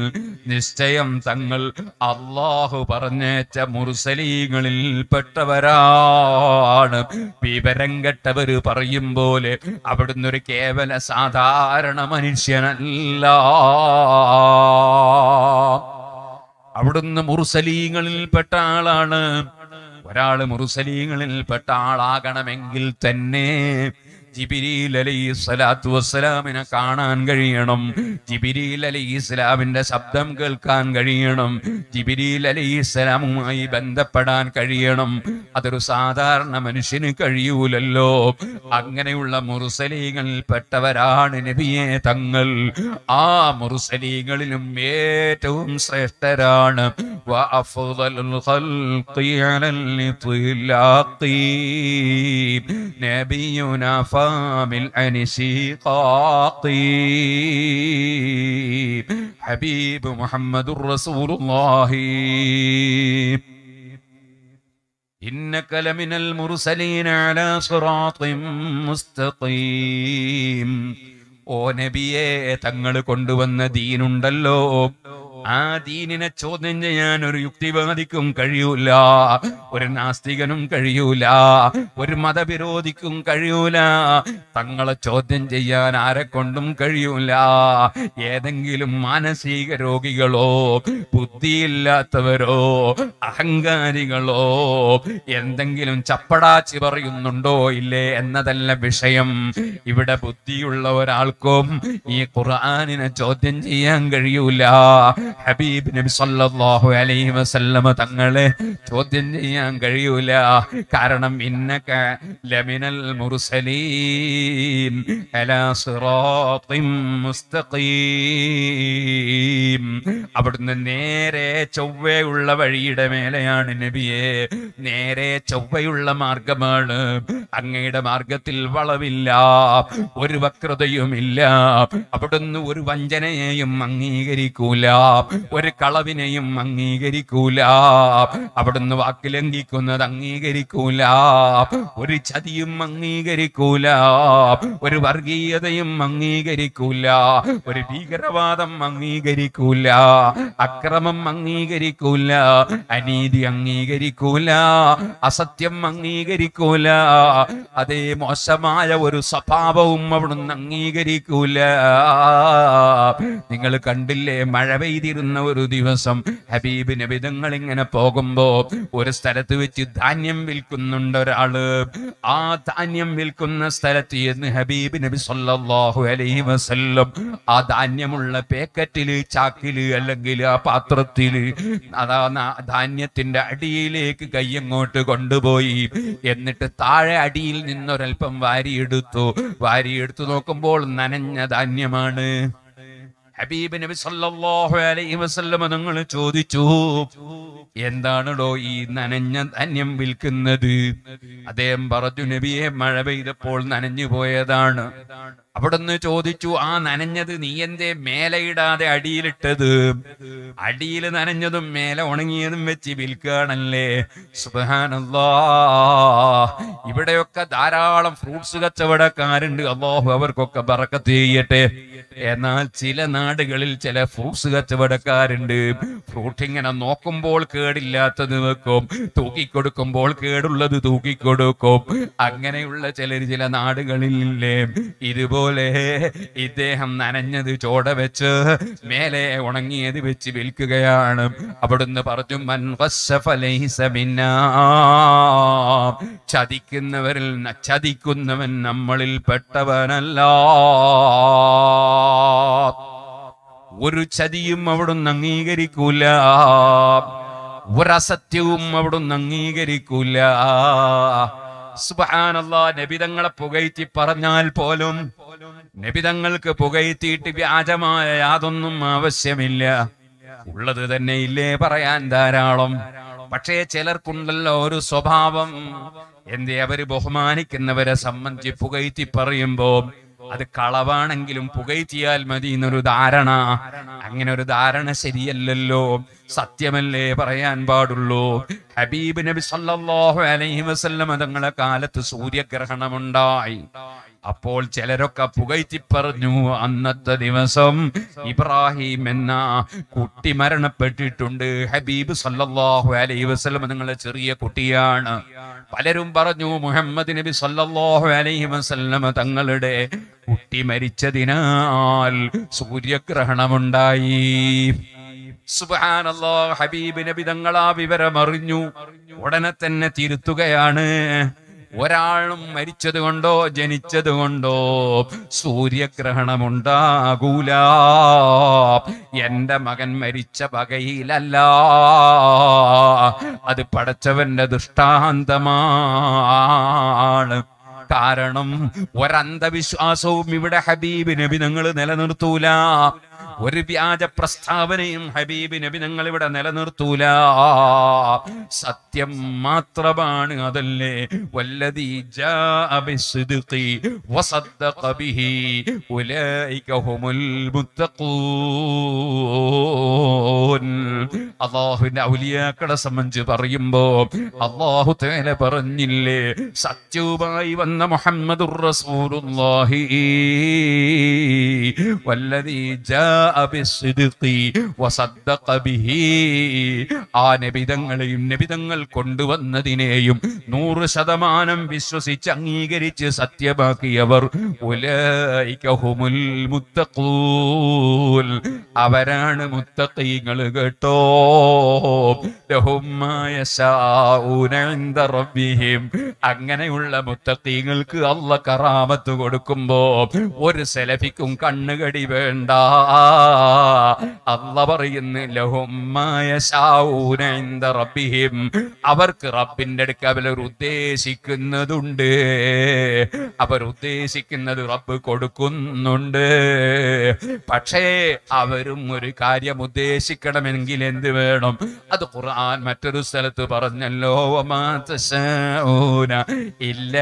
നിശ്ചയം തങ്ങൾ അല്ല അള്ളാഹു പറഞ്ഞേച്ച മുറുസലീങ്ങളിൽ പെട്ടവരാണ് വിവരം കെട്ടവര് പറയും പോലെ അവിടുന്ന് ഒരു കേവല സാധാരണ മനുഷ്യനല്ല അവിടുന്ന് മുറുസലീങ്ങളിൽ പെട്ട ആളാണ് ഒരാള് മുറുസലീങ്ങളിൽ പെട്ട ആളാകണമെങ്കിൽ തന്നെ ജിബിരിയിൽ കാണാൻ കഴിയണം ജിബിരിയിൽ അലൈഹി ഇസ്ലാമിന്റെ ശബ്ദം കേൾക്കാൻ കഴിയണം ജിബിരിയിൽ അലൈഹി ഇസ്ലാമുമായി ബന്ധപ്പെടാൻ കഴിയണം അതൊരു സാധാരണ മനുഷ്യന് കഴിയൂലല്ലോ അങ്ങനെയുള്ള മുറുസലീങ്ങളിൽ പെട്ടവരാണ് നബിയെ തങ്ങൾ ആ മുറുസലീങ്ങളിലും ഏറ്റവും ശ്രേഷ്ഠരാണ് നബിയുന ഫ حبيب محمد മുഹമ്മദുർ الله إنك لمن المرسلين على صراط مستقيم ഓ നബിയെ തങ്ങൾ കൊണ്ടുവന്ന ദീനുണ്ടല്ലോ ആ ദീനിനെ ചോദ്യം ചെയ്യാൻ ഒരു യുക്തിവാദിക്കും കഴിയൂല ഒരു നാസ്തികനും കഴിയൂല ഒരു മതവിരോധിക്കും കഴിയൂല തങ്ങളെ ചോദ്യം ചെയ്യാൻ ആരെ കൊണ്ടും കഴിയൂല ഏതെങ്കിലും മാനസിക രോഗികളോ ബുദ്ധിയില്ലാത്തവരോ അഹങ്കാരികളോ എന്തെങ്കിലും ചപ്പടാച്ചി പറയുന്നുണ്ടോ ഇല്ലേ എന്നതല്ല വിഷയം ഇവിടെ ബുദ്ധിയുള്ള ഒരാൾക്കും ഈ ഖുർആാനിനെ ചോദ്യം ചെയ്യാൻ കഴിയൂല ഹബീബ് നബി സല്ലല്ലാഹു അലൈഹി വസല്ലമ തങ്ങളെ ചോദ്യം ചെയ്യാൻ കഴിയൂല കാരണം ഇന്നക ലമിനൽ മുർസലീൻ അലാ സിറാത്തിൻ മുസ്തഖീം അവിടുന്ന് നേരെ ചൊവ്വയുള്ള വഴിയുടെ മേലെയാണ് നബിയെ നേരെ ചൊവ്വയുള്ള മാർഗമാണ് അങ്ങയുടെ മാർഗത്തിൽ വളവില്ല ഒരു വക്രതയുമില്ല അവിടുന്ന് ഒരു വഞ്ചനയെയും അംഗീകരിക്കൂല ഒരു കളവിനെയും അംഗീകരിക്കൂല അവിടുന്ന് വാക്കിലംഘിക്കുന്നത് അംഗീകരിക്കൂല ഒരു ചതിയും അംഗീകരിക്കൂല ഒരു വർഗീയതയും അംഗീകരിക്കൂല ഒരു ഭീകരവാദം അംഗീകരിക്കൂല അക്രമം അംഗീകരിക്കൂല അനീതി അംഗീകരിക്കൂല അസത്യം അംഗീകരിക്കൂല അതേ മോശമായ ഒരു സ്വഭാവവും അവിടുന്ന് അംഗീകരിക്കൂല നിങ്ങൾ കണ്ടില്ലേ മഴ പെയ്തി കാത്തിരുന്ന ഒരു ദിവസം ഹബീബ് വിധങ്ങൾ ഇങ്ങനെ പോകുമ്പോ ഒരു സ്ഥലത്ത് വെച്ച് ധാന്യം വിൽക്കുന്നുണ്ട് ഒരാള് ആ ധാന്യം വിൽക്കുന്ന സ്ഥലത്ത് എന്ന് ഹബീബ് നബി സല്ലാഹു അലൈഹി വസല്ലം ആ ധാന്യമുള്ള പേക്കറ്റില് ചാക്കില് അല്ലെങ്കിൽ ആ പാത്രത്തില് അതാ ധാന്യത്തിന്റെ അടിയിലേക്ക് കൈയങ്ങോട്ട് കൊണ്ടുപോയി എന്നിട്ട് താഴെ അടിയിൽ നിന്നൊരൽപ്പം വാരിയെടുത്തു വാരിയെടുത്തു നോക്കുമ്പോൾ നനഞ്ഞ ധാന്യമാണ് ഹബീബ് നബി സല്ലല്ലാഹു അലൈഹി വസല്ലം നിങ്ങൾ ചോദിച്ചു എന്താണല്ലോ ഈ നനഞ്ഞ ധന്യം വിൽക്കുന്നത് അദ്ദേഹം പറഞ്ഞു നബിയെ മഴ പെയ്തപ്പോൾ നനഞ്ഞു പോയതാണ് അവിടുന്ന് ചോദിച്ചു ആ നനഞ്ഞത് നീ എന്റെ മേലയിടാതെ അടിയിലിട്ടത് അടിയിൽ നനഞ്ഞതും മേലെ ഉണങ്ങിയതും വെച്ച് വിൽക്കുകയാണല്ലേ സുബാനല്ലാ ഇവിടെയൊക്കെ ധാരാളം ഫ്രൂട്ട്സ് കച്ചവടക്കാരുണ്ട് അള്ളാഹു അവർക്കൊക്കെ ബറക്കത്ത് ചെയ്യട്ടെ എന്നാൽ ചില നാടുകളിൽ ചില ഫ്രൂട്ട്സ് കച്ചവടക്കാരുണ്ട് ഫ്രൂട്ട് ഇങ്ങനെ നോക്കുമ്പോൾ കേടില്ലാത്തത് വെക്കും തൂക്കിക്കൊടുക്കുമ്പോൾ കേടുള്ളത് തൂക്കിക്കൊടുക്കും അങ്ങനെയുള്ള ചിലർ ചില നാടുകളിലില്ലേ ഇതുപോലെ ഇദ്ദേഹം നനഞ്ഞത് ചോട വെച്ച് മേലെ ഉണങ്ങിയത് വെച്ച് വിൽക്കുകയാണ് അവിടുന്ന് പറഞ്ഞു ചതിക്കുന്നവരിൽ ചതിക്കുന്നവൻ നമ്മളിൽ പെട്ടവനല്ല ഒരു ചതിയും അവിടുന്ന് അംഗീകരിക്കൂല ഒരസത്യവും അവിടുന്ന് അംഗീകരിക്കൂല സുബാനല്ല നബിതങ്ങളെ പുകയ്ത്തി പറഞ്ഞാൽ പോലും നബിതങ്ങൾക്ക് പുകയ്ത്തിയിട്ട് വ്യാജമായ യാതൊന്നും ആവശ്യമില്ല ഉള്ളത് തന്നെ ഇല്ലേ പറയാൻ ധാരാളം പക്ഷേ ചിലർക്കുണ്ടല്ലോ ഒരു സ്വഭാവം എന്തേ അവര് ബഹുമാനിക്കുന്നവരെ സംബന്ധിച്ച് പുകയ്ത്തി പറയുമ്പോ അത് കളവാണെങ്കിലും പുകയ്ത്തിയാൽ മതി എന്നൊരു ധാരണ അങ്ങനെ ഒരു ധാരണ ശരിയല്ലല്ലോ സത്യമല്ലേ പറയാൻ പാടുള്ളൂ ഹബീബ് നബി സല്ലല്ലാഹു അലൈഹി വസല്ലം തങ്ങളെ കാലത്ത് സൂര്യഗ്രഹണമുണ്ടായി അപ്പോൾ ചിലരൊക്കെ പുകഴ്ത്തി പറഞ്ഞു അന്നത്തെ ദിവസം ഇബ്രാഹിം എന്ന കുട്ടി മരണപ്പെട്ടിട്ടുണ്ട് ഹബീബ് സല്ലല്ലാഹു അലൈഹി വസ്ലം നിങ്ങളുടെ ചെറിയ കുട്ടിയാണ് പലരും പറഞ്ഞു മുഹമ്മദ് നബി സല്ലല്ലാഹു അലൈഹി വസ്ലം തങ്ങളുടെ കുട്ടി മരിച്ചതിനാൽ സൂര്യഗ്രഹണമുണ്ടായി സുബാനല്ലോ ഹബീബ് നബി തങ്ങൾ ആ വിവരമറിഞ്ഞു ഉടനെ തന്നെ തിരുത്തുകയാണ് ഒരാളും മരിച്ചത് കൊണ്ടോ ജനിച്ചത് കൊണ്ടോ സൂര്യഗ്രഹണമുണ്ടാകൂല എന്റെ മകൻ മരിച്ച പകയിലല്ല അത് പടച്ചവന്റെ ദൃഷ്ടാന്തമാണ് കാരണം ഒരന്ധവിശ്വാസവും ഇവിടെ ഹബീബ് നബി നിങ്ങൾ നിലനിർത്തൂല ഒരു വ്യാജ പ്രസ്താവനയും ഹബീബി നബി നബിനങ്ങൾ ഇവിടെ നിലനിർത്തൂല സത്യം മാത്രമാണ് അതല്ലേ വല്ലതി അള്ളാഹുവിന്റെ ഔലിയാക്കളെ സംബന്ധിച്ച് പറയുമ്പോ അള്ളാഹു തേനെ പറഞ്ഞില്ലേ സത്യവുമായി വന്ന മുഹമ്മദ് വല്ലതീ ജാ ജാഅ വസദ്ദഖ ബിഹി ആ നബിതങ്ങളെയും നബിതങ്ങൾ കൊണ്ടുവന്നതിനെയും നൂറ് ശതമാനം വിശ്വസിച്ച് അംഗീകരിച്ച് സത്യമാക്കിയവർ മുത്തഖൂൽ അവരാണ് മുത്തഖീങ്ങൾ കേട്ടോ അങ്ങനെയുള്ള മുത്തഖീങ്ങൾക്ക് അല്ല കറാമത്ത് കൊടുക്കുമ്പോ ഒരു സെലഫിക്കും കണ്ണുകടി വേണ്ട അല്ല പറയുന്നു റബ്ബിഹിം അവർക്ക് റബ്ബിന്റെ അടുക്ക അവർ ഉദ്ദേശിക്കുന്നതുണ്ട് അവർ ഉദ്ദേശിക്കുന്നത് റബ്ബ് കൊടുക്കുന്നുണ്ട് പക്ഷേ അവരും ഒരു കാര്യം ഉദ്ദേശിക്കണമെങ്കിൽ എന്ത് വേണം അത് ഖുർആൻ മറ്റൊരു സ്ഥലത്ത് പറഞ്ഞല്ലോ ഇല്ല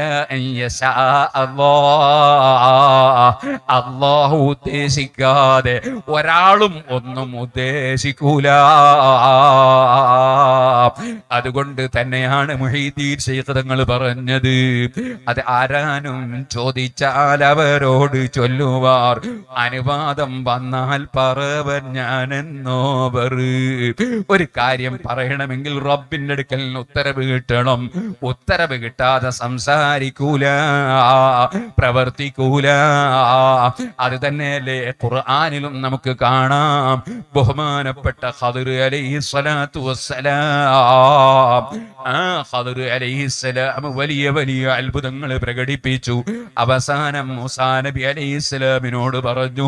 അള്ളാഹു ഉദ്ദേശിക്കാതെ ഒരാളും ഒന്നും ഉദ്ദേശിക്കൂല അതുകൊണ്ട് തന്നെയാണ് മൊഹീദീൻ ശൈഖതങ്ങൾ പറഞ്ഞത് അത് ആരാനും ചോദിച്ചാൽ അവരോട് ചൊല്ലുവാർ അനുവാദം വന്നാൽ പറവൻ ഞാനെന്നോവർ ഒരു കാര്യം പറയണമെങ്കിൽ റബ്ബിന്റെ അടുക്കൽ ഉത്തരവ് കിട്ടണം ഉത്തരവ് കിട്ടാതെ സംസാരിക്കൂല പ്രവർത്തിക്കൂല അത് തന്നെയല്ലേ ഖുർആാനിലും നമുക്ക് കാണാം ബഹുമാനപ്പെട്ട ഹദർ അലൈഹി സ്വലാത്തു വസ്സലാം ആ ഹദർ അലൈഹി സ്വലാം വലിയ വലിയ അത്ഭുതങ്ങൾ പ്രകടിപ്പിച്ചു അവസാനം മുസാ നബി അലൈഹി സ്വലാമിനോട് പറഞ്ഞു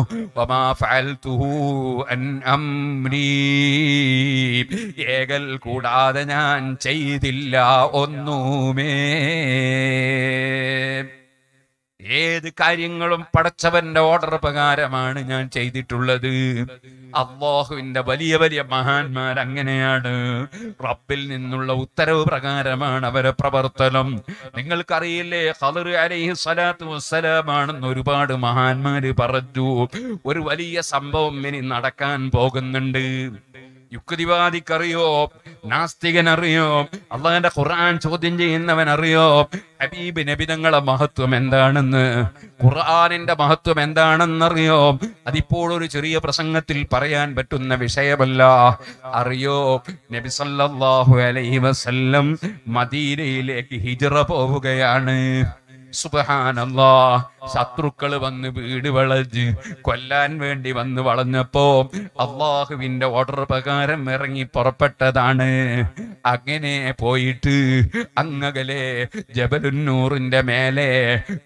ഏകൽ കൂടാതെ ഞാൻ ചെയ്തില്ല ഒന്നുമേ ഏത് കാര്യങ്ങളും പടച്ചവന്റെ ഓർഡർ പ്രകാരമാണ് ഞാൻ ചെയ്തിട്ടുള്ളത് അള്ളാഹുവിന്റെ വലിയ വലിയ മഹാന്മാർ അങ്ങനെയാണ് റബ്ബിൽ നിന്നുള്ള ഉത്തരവ് പ്രകാരമാണ് അവരെ പ്രവർത്തനം നിങ്ങൾക്കറിയില്ലേ ഖദർ അലൈഹി സ്വലാത്തു വസ്സലാമാണെന്ന് ഒരുപാട് മഹാന്മാര് പറഞ്ഞു ഒരു വലിയ സംഭവം ഇനി നടക്കാൻ പോകുന്നുണ്ട് യുക്തിവാദിക്കറിയോ നാസ്തികനറിയോ അള്ളാഹന്റെ ഖുർആൻ ചോദ്യം ചെയ്യുന്നവൻ അറിയോ ഹബീബ് നബിതങ്ങളെ മഹത്വം എന്താണെന്ന് ഖുർആാനിന്റെ മഹത്വം എന്താണെന്നറിയോ അതിപ്പോൾ ഒരു ചെറിയ പ്രസംഗത്തിൽ പറയാൻ പറ്റുന്ന വിഷയമല്ല അറിയോ നബി സല്ലല്ലാഹു അലൈഹി വസല്ലം മദീനയിലേക്ക് ഹിജറ പോവുകയാണ് സുബഹാനല്ലാ ശത്രുക്കൾ വന്ന് വീട് വളഞ്ഞ് കൊല്ലാൻ വേണ്ടി വന്ന് വളഞ്ഞപ്പോ അള്ളാഹുവിന്റെ ഓർഡർ പ്രകാരം ഇറങ്ങി പുറപ്പെട്ടതാണ് അങ്ങനെ പോയിട്ട് അങ്ങകലെ ജബലുന്നൂറിന്റെ മേലെ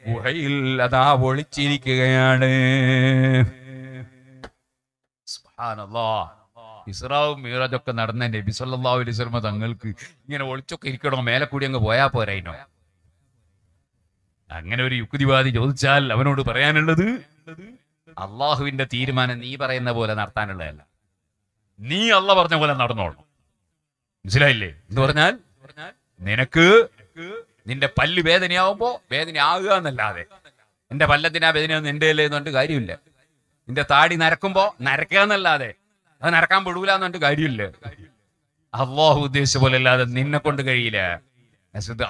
ഗുഹയിൽ അതാ ഒളിച്ചിരിക്കുകയാണ് ഇസ്രാവും മീറാജൊക്കെ നടന്നെ നബി സല്ലാ അലൈഹി വസല്ലം തങ്ങൾക്ക് ഇങ്ങനെ ഒളിച്ചൊക്കെ ഇരിക്കണോ മേലെ കൂടി അങ്ങ് പോയാ പോരായിനോ അങ്ങനെ ഒരു യുക്തിവാദി ചോദിച്ചാൽ അവനോട് പറയാനുള്ളത് അള്ളാഹുവിന്റെ തീരുമാനം നീ പറയുന്ന പോലെ നടത്താനുള്ളതല്ല നീ അല്ല പറഞ്ഞ പോലെ നടന്നോളൂ മനസ്സിലായില്ലേ എന്ന് പറഞ്ഞാൽ നിനക്ക് നിന്റെ പല്ല് വേദനയാവുമ്പോ ആകുക എന്നല്ലാതെ നിന്റെ പല്ലത്തിനാ വേദന നിന്റെ അല്ലേന്നുകൊണ്ട് കാര്യമില്ല നിന്റെ താടി നരക്കുമ്പോ നരക്കുക എന്നല്ലാതെ അത് നരക്കാൻ പെടൂലെന്നുകൊണ്ട് കാര്യമില്ല അള്ളാഹു ഉദ്ദേശിച്ച പോലെ അല്ലാതെ നിന്നെ കൊണ്ട് കഴിയില്ല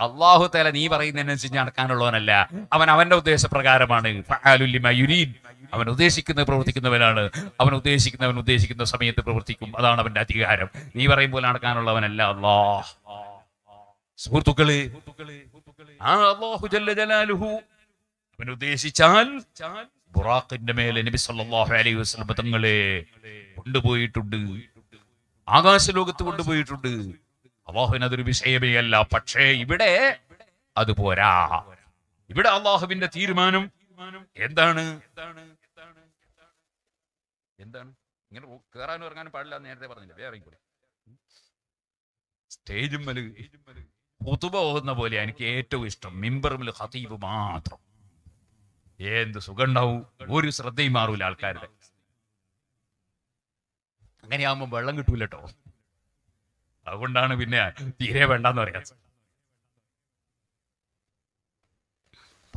അള്ളാഹു തല നീ പറയുന്നതിനനുസരിച്ച് നടക്കാനുള്ളവനല്ല അവൻ അവന്റെ ഉദ്ദേശപ്രകാരമാണ് അവൻ ഉദ്ദേശിക്കുന്ന പ്രവർത്തിക്കുന്നവനാണ് അവൻ ഉദ്ദേശിക്കുന്ന അവൻ ഉദ്ദേശിക്കുന്ന സമയത്ത് പ്രവർത്തിക്കും അതാണ് അവന്റെ അധികാരം നീ പറയും പോലെ നടക്കാനുള്ളവനല്ല അള്ളാഹ് സുഹൃത്തുക്കള് അവൻ ഉദ്ദേശിച്ചാൽ ബുറാഖിന്റെ മേലെ നബി സല്ലല്ലാഹു അലൈഹി വസല്ലം തങ്ങളെ കൊണ്ടുപോയിട്ടുണ്ട് ആകാശലോകത്ത് കൊണ്ടുപോയിട്ടുണ്ട് അള്ളാഹുവിനതൊരു വിഷയമേയല്ല പക്ഷേ ഇവിടെ അത് പോരാ ഇവിടെ അള്ളാഹുവിന്റെ തീരുമാനം എന്താണ് എന്താണ് ഇങ്ങനെ കേറാനും ഇറങ്ങാനും പാടില്ല നേരത്തെ പറഞ്ഞില്ല വേറെ കൂടി സ്റ്റേജും കുത്തുബ ഓതുന്ന പോലെ എനിക്ക് ഏറ്റവും ഇഷ്ടം മിമ്പറുമിൽ ഹതീബ് മാത്രം എന്ത് സുഖം ഒരു ശ്രദ്ധയും മാറൂല ആൾക്കാരുടെ അങ്ങനെയാകുമ്പോ വെള്ളം കിട്ടൂലട്ടോ അതുകൊണ്ടാണ് പിന്നെ തീരെ വേണ്ടെന്ന് പറയാ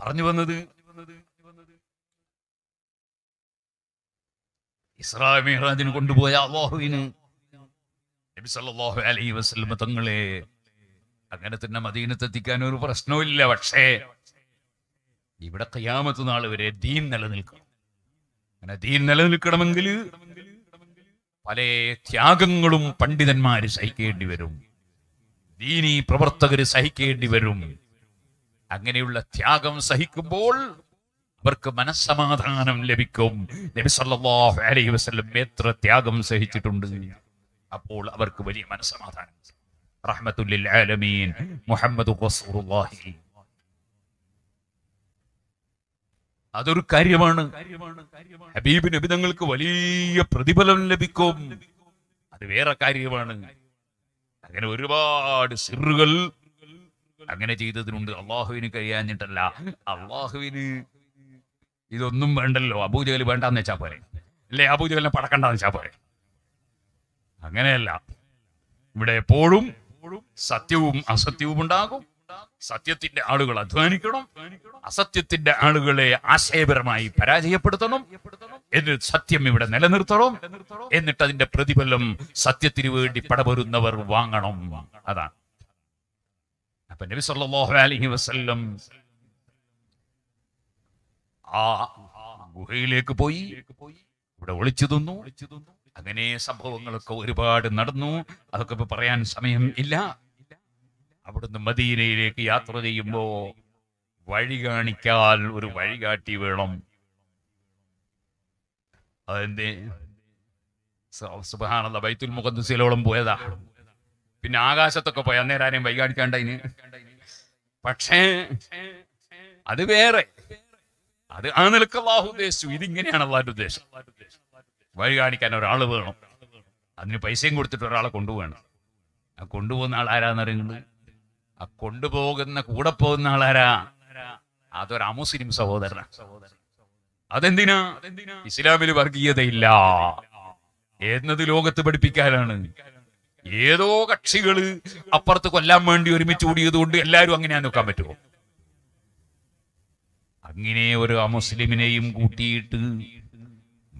പറഞ്ഞു വന്നത് ഇസ്രാമിറാജിന് കൊണ്ടുപോയ അള്ളാഹുവിന് നബി സല്ലല്ലാഹു അലൈഹി വസല്ലം തങ്ങളെ അങ്ങനെ തന്നെ മദീനത്തെത്തിക്കാൻ ഒരു പ്രശ്നവുമില്ല പക്ഷേ ഇവിടെ കയ്യാമത്ത് നാൾ വരെ ദീൻ നിലനിൽക്കണം അങ്ങനെ ദീൻ നിലനിൽക്കണമെങ്കിൽ പല ത്യാഗങ്ങളും പണ്ഡിതന്മാർ സഹിക്കേണ്ടി വരും ദീനി പ്രവർത്തകർ സഹിക്കേണ്ടി വരും അങ്ങനെയുള്ള ത്യാഗം സഹിക്കുമ്പോൾ അവർക്ക് മനസ്സമാധാനം ലഭിക്കും നബി സല്ലല്ലാഹു അലൈഹി വസല്ലം എത്ര ത്യാഗം സഹിച്ചിട്ടുണ്ട് അപ്പോൾ അവർക്ക് വലിയ മനസ്സമാധാനം റഹ്മത്തുല്ലിൽ ആലമീൻ മുഹമ്മദ് റസൂലുള്ളാഹി അതൊരു കാര്യമാണ് ഹബീബ് നബിതങ്ങൾക്ക് വലിയ പ്രതിഫലം ലഭിക്കും അത് വേറെ കാര്യമാണ് അങ്ങനെ ഒരുപാട് സിറുകൾ അങ്ങനെ ചെയ്തതിനുണ്ട് അള്ളാഹുവിന് കഴിയാഞ്ഞിട്ടല്ല അള്ളാഹുവിന് ഇതൊന്നും വേണ്ടല്ലോ അബൂജഹൽ വേണ്ടെന്ന് വെച്ചാ പോരെ അല്ലേ അബൂജകലിനെ പടക്കണ്ടെന്ന് വെച്ചാ പോരെ അങ്ങനെയല്ല ഇവിടെ എപ്പോഴും സത്യവും അസത്യവും ഉണ്ടാകും സത്യത്തിന്റെ ആളുകൾ അധ്വാനിക്കണം അസത്യത്തിന്റെ ആളുകളെ ആശയപരമായി പരാജയപ്പെടുത്തണം എന്നിട്ട് സത്യം ഇവിടെ നിലനിർത്തണം എന്നിട്ട് അതിന്റെ പ്രതിഫലം സത്യത്തിന് വേണ്ടി പടപൊരുന്നവർ വാങ്ങണം അതാണ് അപ്പൊ നബി വസ്ല്ലം ആ ഗുഹയിലേക്ക് പോയി ഇവിടെ ഒളിച്ചു അങ്ങനെ സംഭവങ്ങളൊക്കെ ഒരുപാട് നടന്നു അതൊക്കെ ഇപ്പൊ പറയാൻ സമയം ഇല്ല അവിടുന്ന് മദീനയിലേക്ക് യാത്ര ചെയ്യുമ്പോൾ വഴി കാണിക്കാൻ ഒരു വഴികാട്ടി വേണം അതെന്തേ സുബഹാനല്ല ബൈത്തുൽ മുഖദ്സിലോളം പോയതാ പിന്നെ ആകാശത്തൊക്കെ പോയി അന്നേരം ആരെയും വഴി കാണിക്കാണ്ടതിന് പക്ഷേ അത് വേറെ അത് ആ നിലക്ക് അള്ളാഹു ഉദ്ദേശിച്ചു ഇതിങ്ങനെയാണ് അള്ളാഹു ഉദ്ദേശം വഴി കാണിക്കാൻ ഒരാള് വേണം അതിന് പൈസയും കൊടുത്തിട്ട് ഒരാളെ കൊണ്ടുപോകണം ആ കൊണ്ടുപോകുന്ന ആൾ ആരാന്നറിയുന്നത് ആ കൊണ്ടുപോകുന്ന കൂടെ പോകുന്ന ആളാരാ അതൊരു അമുസ്ലിം സഹോദരനാണ് അതെന്തിനാ ഇസ്ലാമിൽ വർഗീയതയില്ല എന്നത് ലോകത്ത് പഠിപ്പിക്കാനാണ് ഏതോ കക്ഷികള് അപ്പുറത്ത് കൊല്ലാൻ വേണ്ടി ഒരുമിച്ച് കൂടിയത് കൊണ്ട് എല്ലാവരും അങ്ങനെ നോക്കാൻ പറ്റുമോ അങ്ങനെ ഒരു അമുസ്ലിമിനെയും കൂട്ടിയിട്ട്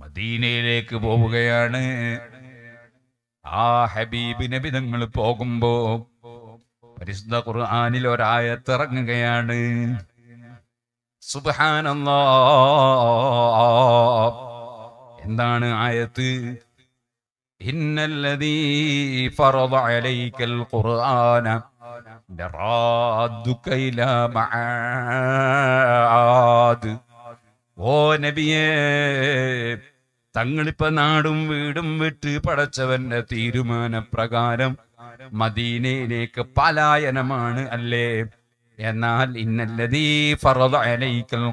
മദീനയിലേക്ക് പോവുകയാണ് ആ ഹബീബിനെ വിധങ്ങൾ പോകുമ്പോ പരിശുദ്ധ ഖുർആാനിൽ ഒരായത്തിറങ്ങുകയാണ് എന്താണ് ആയത്ത് അലൈക്കൽ ഖുർആന മആദ് ഓ നബിയേ തങ്ങളിപ്പ നാടും വീടും വിട്ട് പടച്ചവന്റെ തീരുമാനപ്രകാരം മദീനയിലേക്ക് പലായനമാണ് അല്ലേ എന്നാൽ ഇന്നല്ലതീ ഫറദ അലൈക്കൽ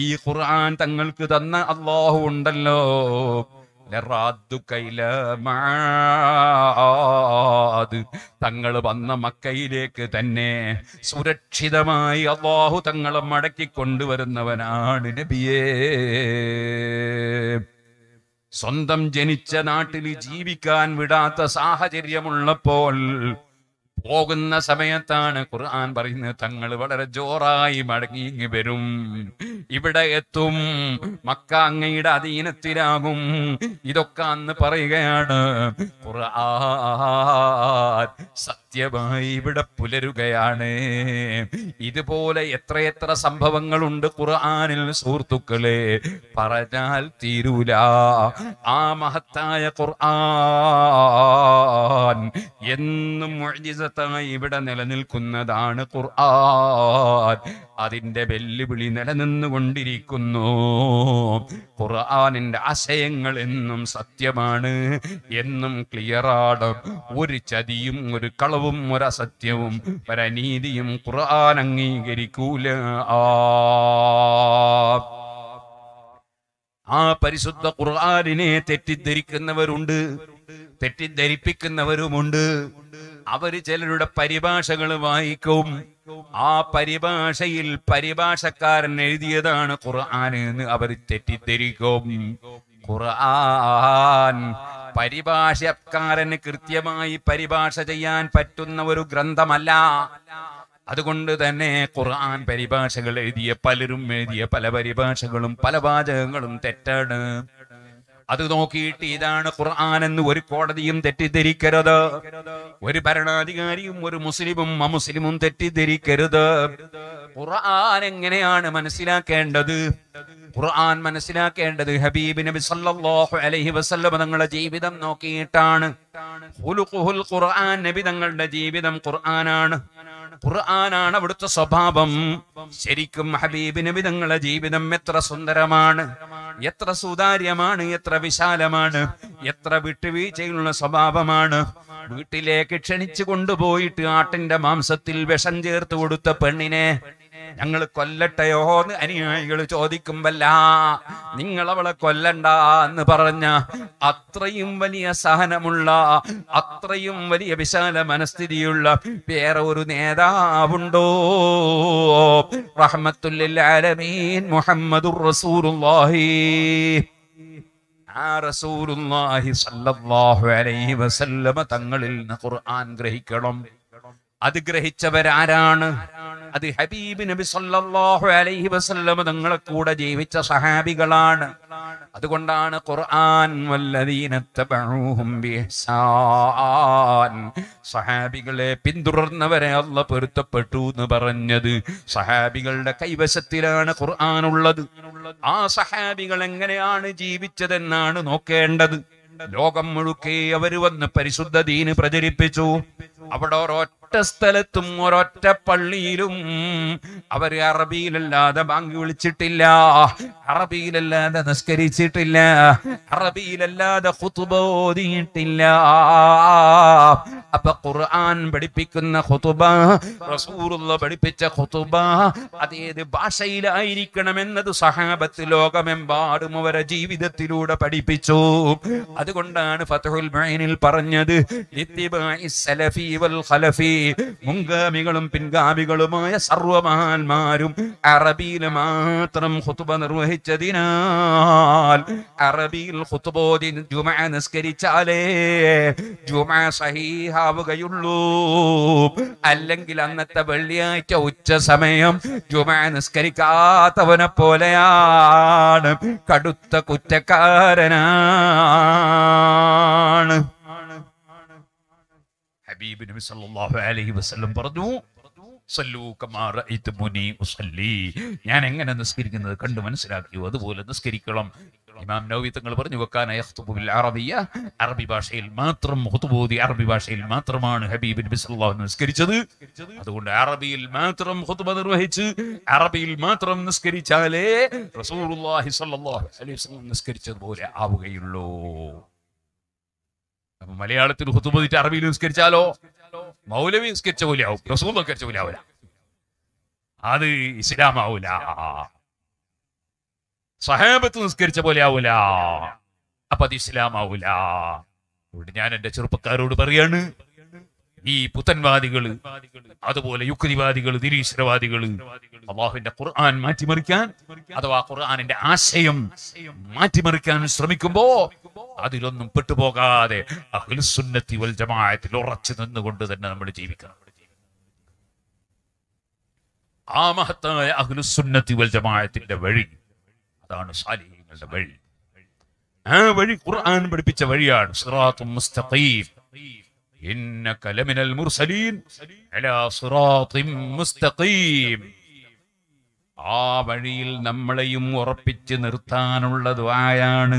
ഈ ഖുർആൻ തങ്ങൾക്ക് തന്ന അള്ളാഹു ഉണ്ടല്ലോ തങ്ങൾ വന്ന മക്കയിലേക്ക് തന്നെ സുരക്ഷിതമായി അള്ളാഹു തങ്ങളെ മടക്കി കൊണ്ടുവരുന്നവനാണ് നബിയേ സ്വന്തം ജനിച്ച നാട്ടിൽ ജീവിക്കാൻ വിടാത്ത സാഹചര്യമുള്ളപ്പോൾ പോകുന്ന സമയത്താണ് ഖുർആൻ പറയുന്നത് തങ്ങൾ വളരെ ജോറായി മടങ്ങി ഇങ്ങ് വരും ഇവിടെ എത്തും മക്ക അങ്ങയുടെ അധീനത്തിലാകും ഇതൊക്കെ അന്ന് പറയുകയാണ് ഖുർആൻ സത്യമായി ഇവിടെ പുലരുകയാണ് ഇതുപോലെ എത്രയെത്ര സംഭവങ്ങളുണ്ട് ഖുർആാനിൽ സുഹൃത്തുക്കളെ പറഞ്ഞാൽ തീരൂല ആ മഹത്തായ ഖുർആൻ എന്നും മുഴിജത്തായി ഇവിടെ നിലനിൽക്കുന്നതാണ് ഖുർആൻ അതിന്റെ വെല്ലുവിളി നിലനിന്നുകൊണ്ടിരിക്കുന്നു ഖുർആാനിൻ്റെ ആശയങ്ങൾ എന്നും സത്യമാണ് എന്നും ക്ലിയറാണ് ഒരു ചതിയും ഒരു കള ഒരസത്യവും ഒരസത്യവും പരനീതിയും ഖുർആൻ അംഗീകരിക്കൂല ആ പരിശുദ്ധ ഖുർആാനിനെ തെറ്റിദ്ധരിക്കുന്നവരുണ്ട് തെറ്റിദ്ധരിപ്പിക്കുന്നവരുമുണ്ട് അവര് ചിലരുടെ പരിഭാഷകൾ വായിക്കും ആ പരിഭാഷയിൽ പരിഭാഷക്കാരൻ എഴുതിയതാണ് ഖുർആൻ എന്ന് അവർ തെറ്റിദ്ധരിക്കും ഖുർആൻ പരിഭാഷക്കാരന് കൃത്യമായി പരിഭാഷ ചെയ്യാൻ പറ്റുന്ന ഒരു ഗ്രന്ഥമല്ല അതുകൊണ്ട് തന്നെ ഖുർആൻ പരിഭാഷകൾ എഴുതിയ പലരും എഴുതിയ പല പരിഭാഷകളും പല വാചകങ്ങളും തെറ്റാണ് അത് നോക്കിയിട്ട് ഇതാണ് ഖുർആൻ എന്ന് ഒരു കോടതിയും തെറ്റിദ്ധരിക്കരുത് ഒരു ഭരണാധികാരിയും ഒരു മുസ്ലിമും അമുസ്ലിമും തെറ്റിദ്ധരിക്കരുത് ഖുർആൻ എങ്ങനെയാണ് മനസ്സിലാക്കേണ്ടത് ഖുർആൻ മനസ്സിലാക്കേണ്ടത് ഹബീബ് നബി സല്ലല്ലാഹു അലൈഹി വസല്ലം തങ്ങളുടെ ജീവിതം നോക്കിയിട്ടാണ് ഖുർആൻ നബി തങ്ങളുടെ ജീവിതം ഖുർആനാണ് ഖുർആനാണ് അവിടുത്തെ സ്വഭാവം ശരിക്കും ഹബീബിന് വിധങ്ങളെ ജീവിതം എത്ര സുന്ദരമാണ് എത്ര സുതാര്യമാണ് എത്ര വിശാലമാണ് എത്ര വിട്ടുവീഴ്ചയുള്ള സ്വഭാവമാണ് വീട്ടിലേക്ക് ക്ഷണിച്ചു കൊണ്ടുപോയിട്ട് ആട്ടിന്റെ മാംസത്തിൽ വിഷം ചേർത്ത് കൊടുത്ത പെണ്ണിനെ ഞങ്ങൾ കൊല്ലട്ടെയോ എന്ന് അനുയായികൾ ചോദിക്കുമ്പല്ല നിങ്ങൾ അവളെ കൊല്ലണ്ട എന്ന് പറഞ്ഞ അത്രയും വലിയ സഹനമുള്ള അത്രയും വലിയ വിശാല മനസ്ഥിതിയുള്ള വേറെ ഒരു നേതാവുണ്ടോ റഹ്മത്തുല്ലാലമീൻ മുഹമ്മദുർ റസൂലുള്ളാഹി തങ്ങളിൽ നിന്ന് ഖുർആൻ ഗ്രഹിക്കണം ഗ്രഹിച്ചവരാരാണ് അത് ഹബീബ് നബി സല്ലാഹു അലൈഹി വസല്ലം തങ്ങളെ കൂടെ ജീവിച്ച സഹാബികളാണ് അതുകൊണ്ടാണ് ഖുർആൻ വല്ലദീന സഹാബികളെ പിന്തുടർന്നവരെ അല്ല പൊരുത്തപ്പെട്ടു എന്ന് പറഞ്ഞത് സഹാബികളുടെ കൈവശത്തിലാണ് ഖുർആൻ ഉള്ളത് ആ സഹാബികൾ എങ്ങനെയാണ് ജീവിച്ചതെന്നാണ് നോക്കേണ്ടത് ലോകം മുഴുക്കെ അവര് വന്ന് പരിശുദ്ധ ദീന് പ്രചരിപ്പിച്ചു അവിടെ ഒരൊറ്റ ഒരൊറ്റ സ്ഥലത്തും ഒരൊറ്റ പള്ളിയിലും അവര് അറബിയിലല്ലാതെ ബാങ്ക് വിളിച്ചിട്ടില്ല അറബിയിലല്ലാതെ നിസ്കരിച്ചിട്ടില്ല അറബിയിലല്ലാതെ ഓതിയിട്ടില്ല അപ്പൊ ഖുർആൻ പഠിപ്പിക്കുന്ന ഹുതുബ റസൂറുള്ള പഠിപ്പിച്ച ഹുതുബ അതേത് ഭാഷയിലായിരിക്കണമെന്നത് സഹാബത്ത് ലോകമെമ്പാടും അവരെ ജീവിതത്തിലൂടെ പഠിപ്പിച്ചു അതുകൊണ്ടാണ് ഫതഹുൽ മൈനിൽ പറഞ്ഞത് സലഫി വൽ ഖലഫി മുൻഗാമികളും പിൻഗാമികളുമായ സർവമഹാന്മാരും അറബിയിൽ മാത്രം ഹുത്തുബ നിർവഹിച്ചതിനാൽ അറബിയിൽ ഹുത്തുബോധി ജുമ നിസ്കരിച്ചാലേ ജുമ സഹീഹാവുകയുള്ളൂ അല്ലെങ്കിൽ അന്നത്തെ വെള്ളിയാഴ്ച ഉച്ച സമയം ജുമ നിസ്കരിക്കാത്തവനെ പോലെയാണ് കടുത്ത കുറ്റക്കാരനാണ് നബി സല്ലല്ലാഹു അലൈഹി വസല്ലം പറഞ്ഞു ഞാൻ എങ്ങനെ നിസ്കരിക്കുന്നത് കണ്ടു മനസ്സിലാക്കിയോ അതുപോലെ നിസ്കരിക്കണം ഇമാം നവി തങ്ങൾ പറഞ്ഞു വെക്കാനായ അറബിയ അറബി ഭാഷയിൽ മാത്രം ഹുത്തുബോധി അറബി ഭാഷയിൽ മാത്രമാണ് ഹബീബിൻ ബിസ്ലാഹു നിസ്കരിച്ചത് അതുകൊണ്ട് അറബിയിൽ മാത്രം ഹുത്തുബ നിർവഹിച്ച് അറബിയിൽ മാത്രം നിസ്കരിച്ചാലേ റസൂലുള്ളാഹി സ്വല്ലല്ലാഹു അലൈഹി വസല്ലം നിസ്കരിച്ചതുപോലെ ആവുകയുള്ളൂ അപ്പൊ മലയാളത്തിൽ ഹുത്തുമതിട്ട് അറബിയിൽ നിസ്കരിച്ചാലോ മൗലവി നിസ്കരിച്ച പോലെ ആവും റസൂൽ നിസ്കരിച്ച പോലെ ആവില്ല അത് ഇസ്ലാമാവൂല സഹേബത്ത് നിസ്കരിച്ച പോലെ ആവൂല അപ്പൊ അത് ഇസ്ലാമാവൂല അതുകൊണ്ട് ഞാൻ എന്റെ ചെറുപ്പക്കാരോട് പറയാണ് ഈ പുത്തൻവാദികള് അതുപോലെ യുക്തിവാദികള് നിരീശ്വരവാദികള് അള്ളാഹുവിന്റെ ഖുർആൻ മാറ്റിമറിക്കാൻ അഥവാ ഖുർആാനിന്റെ ആശയം മാറ്റിമറിക്കാൻ ശ്രമിക്കുമ്പോ അതിലൊന്നും പെട്ടുപോകാതെ അഹ്ലുസുന്നത്തി വൽ ജമായത്തിൽ ഉറച്ചു നിന്നുകൊണ്ട് തന്നെ നമ്മൾ ജീവിക്കണം ആ മഹത്തായ അഹ്ലുസുന്നത്തി വൽ ജമായത്തിന്റെ വഴി അതാണ് സാലിഹ്യങ്ങളുടെ വഴി ആ വഴി ഖുർആൻ പഠിപ്പിച്ച വഴിയാണ് സിറാത്തുൽ മുസ്തഖീം ഇന്നക لمن മുർസലീൻ അലാ صراط മുസ്തഖീം ആ വഴിയിൽ നമ്മളെയും ഉറപ്പിച്ച് നിർത്താനുള്ള ദുആയാണ്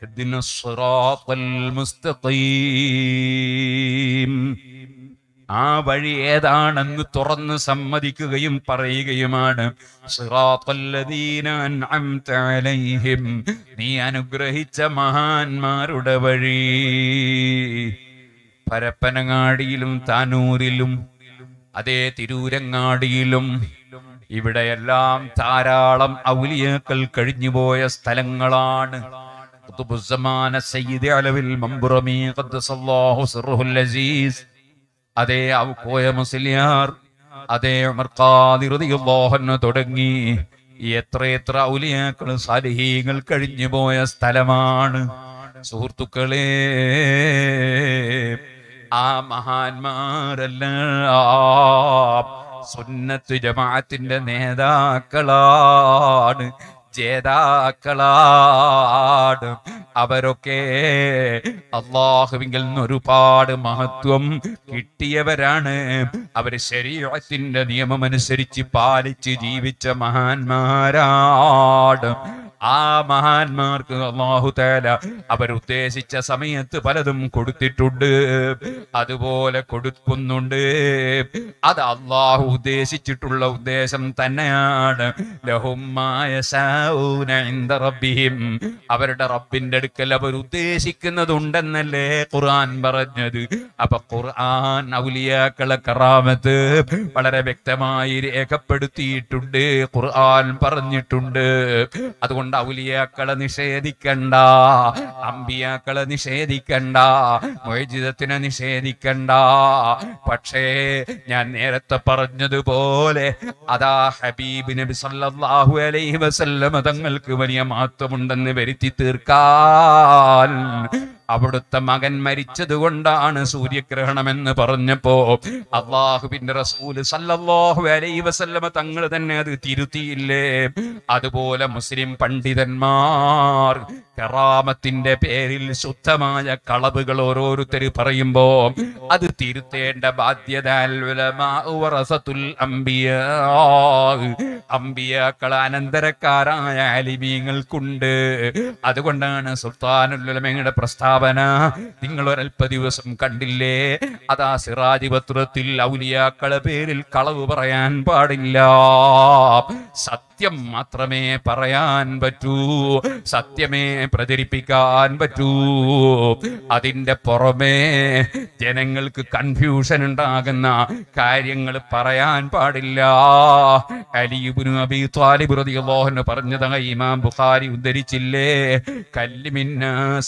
اهدنا الصراط المستقيم ആ വഴി ഏതാണെന്ന് തുറന്ന് സമ്മതിക്കുകയും പറയുകയുമാണ് നീ അനുഗ്രഹിച്ച മഹാന്മാരുടെ വഴി പരപ്പനങ്ങാടിയിലും താനൂരിലും അതേ തിരൂരങ്ങാടിയിലും ഇവിടെയെല്ലാം ധാരാളം ഔലിയാക്കൾ കഴിഞ്ഞുപോയ സ്ഥലങ്ങളാണ് أخطب الزمان السيد علوي المنبرمي قدس الله سره العزيز അതേ അവക്കോയ മുസ്ലിയാർ അതേ ഉമർ കാതിറുതിയുള്ളോഹന്ന് തുടങ്ങി എത്രയെത്ര ഔലിയാക്കൾ സാലിഹീങ്ങൾ കഴിഞ്ഞു പോയ സ്ഥലമാണ് സുഹൃത്തുക്കളെ ആ മഹാന്മാരല്ല സുന്നത്ത് ജമാഅത്തിന്റെ നേതാക്കളാണ് ജേതാക്കളാടും അവരൊക്കെ അള്ളാഹുവിങ്കിൽ നിന്ന് ഒരുപാട് മഹത്വം കിട്ടിയവരാണ് അവര് ശരീരത്തിന്റെ നിയമം അനുസരിച്ച് പാലിച്ച് ജീവിച്ച മഹാന്മാരാടും ആ മഹാന്മാർക്ക് അള്ളാഹു തേല അവരുദ്ദേശിച്ച സമയത്ത് പലതും കൊടുത്തിട്ടുണ്ട് അതുപോലെ കൊടുക്കുന്നുണ്ട് അത് അള്ളാഹു ഉദ്ദേശിച്ചിട്ടുള്ള ഉദ്ദേശം തന്നെയാണ് ലഹുമായ ശാ അവരുടെ റബ്ബിന്റെ അടുക്കൽ അവർ ഉദ്ദേശിക്കുന്നതുണ്ടെന്നല്ലേ ഖുർആൻ പറഞ്ഞത് അപ്പൊ ഖുർആൻ ഔലിയാക്കളെ കറാമത്ത് വളരെ വ്യക്തമായി രേഖപ്പെടുത്തിയിട്ടുണ്ട് ഖുർആൻ പറഞ്ഞിട്ടുണ്ട് അതുകൊണ്ട് ഔലിയാക്കളെ നിഷേധിക്കണ്ട അമ്പിയാക്കളെ നിഷേധിക്കണ്ട മൊയ്ജിതത്തിനെ നിഷേധിക്കണ്ട പക്ഷേ ഞാൻ നേരത്തെ പറഞ്ഞതുപോലെ അതാ ഹബീബ് നബി സല്ലല്ലാഹു അലൈഹി വസല്ലം മതങ്ങൾക്ക് വലിയ മഹത്വമുണ്ടെന്ന് വരുത്തി തീർക്കാൻ അവിടുത്തെ മകൻ മരിച്ചതുകൊണ്ടാണ് സൂര്യഗ്രഹണം എന്ന് പറഞ്ഞപ്പോ പിന്നെ റസൂല് സല്ലല്ലാഹു അലൈ വസല്ലമ തങ്ങൾ തന്നെ അത് തിരുത്തിയില്ലേ അതുപോലെ മുസ്ലിം പണ്ഡിതന്മാർ കറാമത്തിന്റെ പേരിൽ ശുദ്ധമായ കളവുകൾ ഓരോരുത്തർ പറയുമ്പോ അത് തിരുത്തേണ്ട ബാധ്യത അമ്പിയാക്കൾ അനന്തരക്കാരായ അലിമീങ്ങൾക്കുണ്ട് അതുകൊണ്ടാണ് സുൽത്താനുല്ലമയുടെ പ്രസ്താവന അവനാ നിങ്ങൾ ഒരൽപ്പ ദിവസം കണ്ടില്ലേ അതാ സിറാജിപത്രത്തിൽ ഔലിയാക്കളെ പേരിൽ കളവ് പറയാൻ പാടില്ല സത്യം മാത്രമേ പറയാൻ പറ്റൂ സത്യമേ പ്രചരിപ്പിക്കാൻ പറ്റൂ അതിൻ്റെ പുറമേ ജനങ്ങൾക്ക് കൺഫ്യൂഷൻ ഉണ്ടാകുന്ന കാര്യങ്ങൾ പറയാൻ പാടില്ല അലിബുനു അബി താലിബ് റളിയല്ലാഹുവിന് പറഞ്ഞതാ ഇമാം ബുഖാരി ഉദ്ധരിച്ചില്ലേ കല്ലിമിന്നൂൻ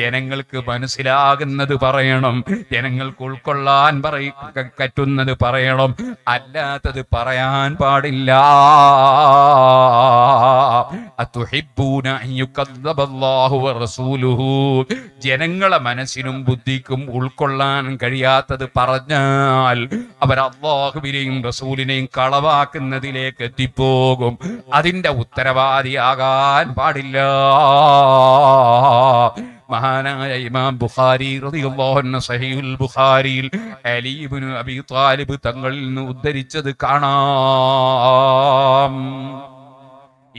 ജനങ്ങൾക്ക് മനസ്സിലാകുന്നത് പറയണം ജനങ്ങൾക്ക് ഉൾക്കൊള്ളാൻ പറയ പറയണം അല്ലാത്തത് പറയാൻ പറയാൻ പാടില്ല ജനങ്ങളെ മനസ്സിനും ബുദ്ധിക്കും ഉൾക്കൊള്ളാൻ കഴിയാത്തത് പറഞ്ഞാൽ അവർ അള്ളാഹുവിനെയും റസൂലിനെയും കളവാക്കുന്നതിലേക്ക് എത്തിപ്പോകും അതിന്റെ ഉത്തരവാദിയാകാൻ പാടില്ല മഹാനായ ഇമാം ബുഖാരി സഹീൽ ബുഖാരിയിൽ അലീബിനു അബി താലിബ് തങ്ങളിൽ നിന്ന് ഉദ്ധരിച്ചത് കാണാം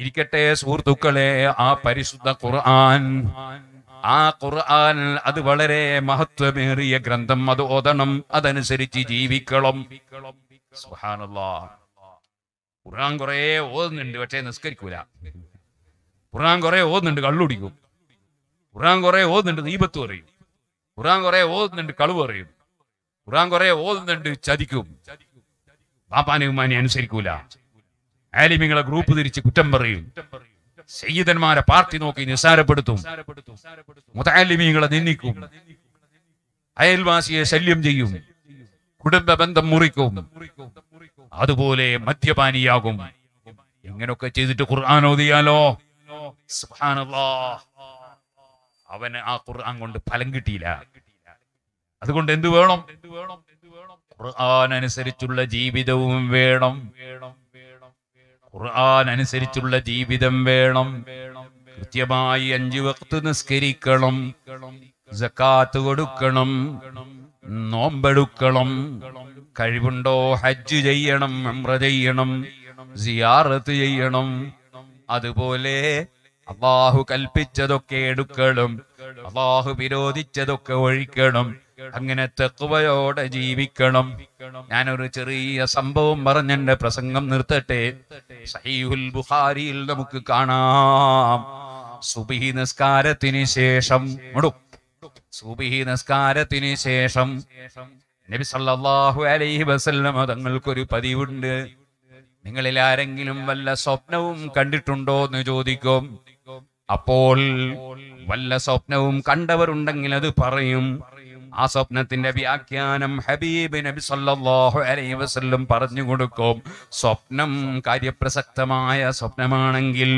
ഇരിക്കട്ടെ സുഹൃത്തുക്കളെ ആ പരിശുദ്ധ ഖുർആൻ ആ ഖുർആൻ അത് വളരെ മഹത്വമേറിയ ഗ്രന്ഥം അത് ഓതണം അതനുസരിച്ച് ജീവിക്കണം ഖുർആൻ കുറെ ഓതുന്നുണ്ട് പക്ഷേ നിസ്കരിക്കൂല ഖുർആൻ കുറെ ഓതുന്നുണ്ട് കള്ളുടിക്കും ഖുറാൻ കുറെ ഓതുന്നുണ്ട് ദീപത്ത് അറിയും ഖുറാൻ കുറെ ഓതുന്നുണ്ട് കളവ് അറിയും ഖുറാൻ കുറെ ഓതുന്നുണ്ട് ചതിക്കും ബാപ്പാനുമാനെ അനുസരിക്കൂല ആലിമിങ്ങളെ ഗ്രൂപ്പ് തിരിച്ച് കുറ്റം പറയും സയ്യിദന്മാരെ പാർട്ടി നോക്കി നിസ്സാരപ്പെടുത്തും മുതാലിമീങ്ങളെ നിന്ദിക്കും അയൽവാസിയെ ശല്യം ചെയ്യും കുടുംബ ബന്ധം മുറിക്കും അതുപോലെ മദ്യപാനിയാകും എങ്ങനെയൊക്കെ ചെയ്തിട്ട് ഖുർആൻ ഓതിയാലോ സുബ്ഹാനല്ലാഹ് അവന് ആ ഖുർആൻ കൊണ്ട് ഫലം കിട്ടിയില്ല അതുകൊണ്ട് എന്ത് വേണം ഖുർആൻ അനുസരിച്ചുള്ള ജീവിതവും വേണം ഖുർആൻ അനുസരിച്ചുള്ള ജീവിതം വേണം കൃത്യമായി അഞ്ചു വക്ത് നിസ്കരിക്കണം ജക്കാത്ത് കൊടുക്കണം നോമ്പെടുക്കണം കഴിവുണ്ടോ ഹജ്ജ് ചെയ്യണം അമ്ര ചെയ്യണം സിയാറത്ത് ചെയ്യണം അതുപോലെ അള്ളാഹു കൽപ്പിച്ചതൊക്കെ എടുക്കണം അള്ളാഹു വിരോധിച്ചതൊക്കെ ഒഴിക്കണം അങ്ങനെ തെക്കുവയോടെ ജീവിക്കണം ഞാനൊരു ചെറിയ സംഭവം പറഞ്ഞെന്റെ പ്രസംഗം നിർത്തട്ടെ സഹീഹുൽ ബുഹാരിയിൽ നമുക്ക് കാണാം സുബിഹി നിസ്കാരത്തിന് ശേഷം സുബിഹി നിസ്കാരത്തിന് ശേഷം നബി സല്ലല്ലാഹു അലൈഹി വസല്ലം തങ്ങൾക്കൊരു പതിവുണ്ട് നിങ്ങളിൽ ആരെങ്കിലും വല്ല സ്വപ്നവും കണ്ടിട്ടുണ്ടോ എന്ന് ചോദിക്കും അപ്പോൾ വല്ല സ്വപ്നവും കണ്ടവരുണ്ടെങ്കിൽ അത് പറയും ആ സ്വപ്നത്തിന്റെ വ്യാഖ്യാനം ഹബീബ് നബി സല്ലല്ലാഹു അലൈഹി വസല്ലം പറഞ്ഞു കൊടുക്കും സ്വപ്നം കാര്യപ്രസക്തമായ സ്വപ്നമാണെങ്കിൽ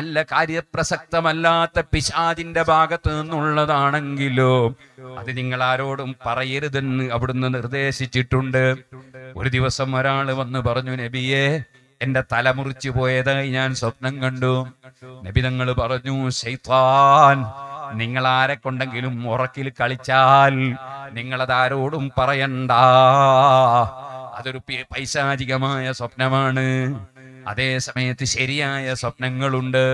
അല്ല കാര്യപ്രസക്തമല്ലാത്ത പിശാദിന്റെ ഭാഗത്ത് നിന്നുള്ളതാണെങ്കിലോ അത് നിങ്ങൾ ആരോടും പറയരുതെന്ന് അവിടുന്ന് നിർദ്ദേശിച്ചിട്ടുണ്ട് ഒരു ദിവസം ഒരാൾ വന്ന് പറഞ്ഞു നബിയേ എന്റെ തല മുറിച്ചു പോയത് ഞാൻ സ്വപ്നം കണ്ടു നബിതങ്ങൾ പറഞ്ഞു ശൈത്താൻ നിങ്ങൾ ആരെ കൊണ്ടെങ്കിലും ഉറക്കിൽ കളിച്ചാൽ ആരോടും പറയണ്ട അതൊരു പൈശാചികമായ സ്വപ്നമാണ് അതേ സമയത്ത് ശരിയായ സ്വപ്നങ്ങളുണ്ട്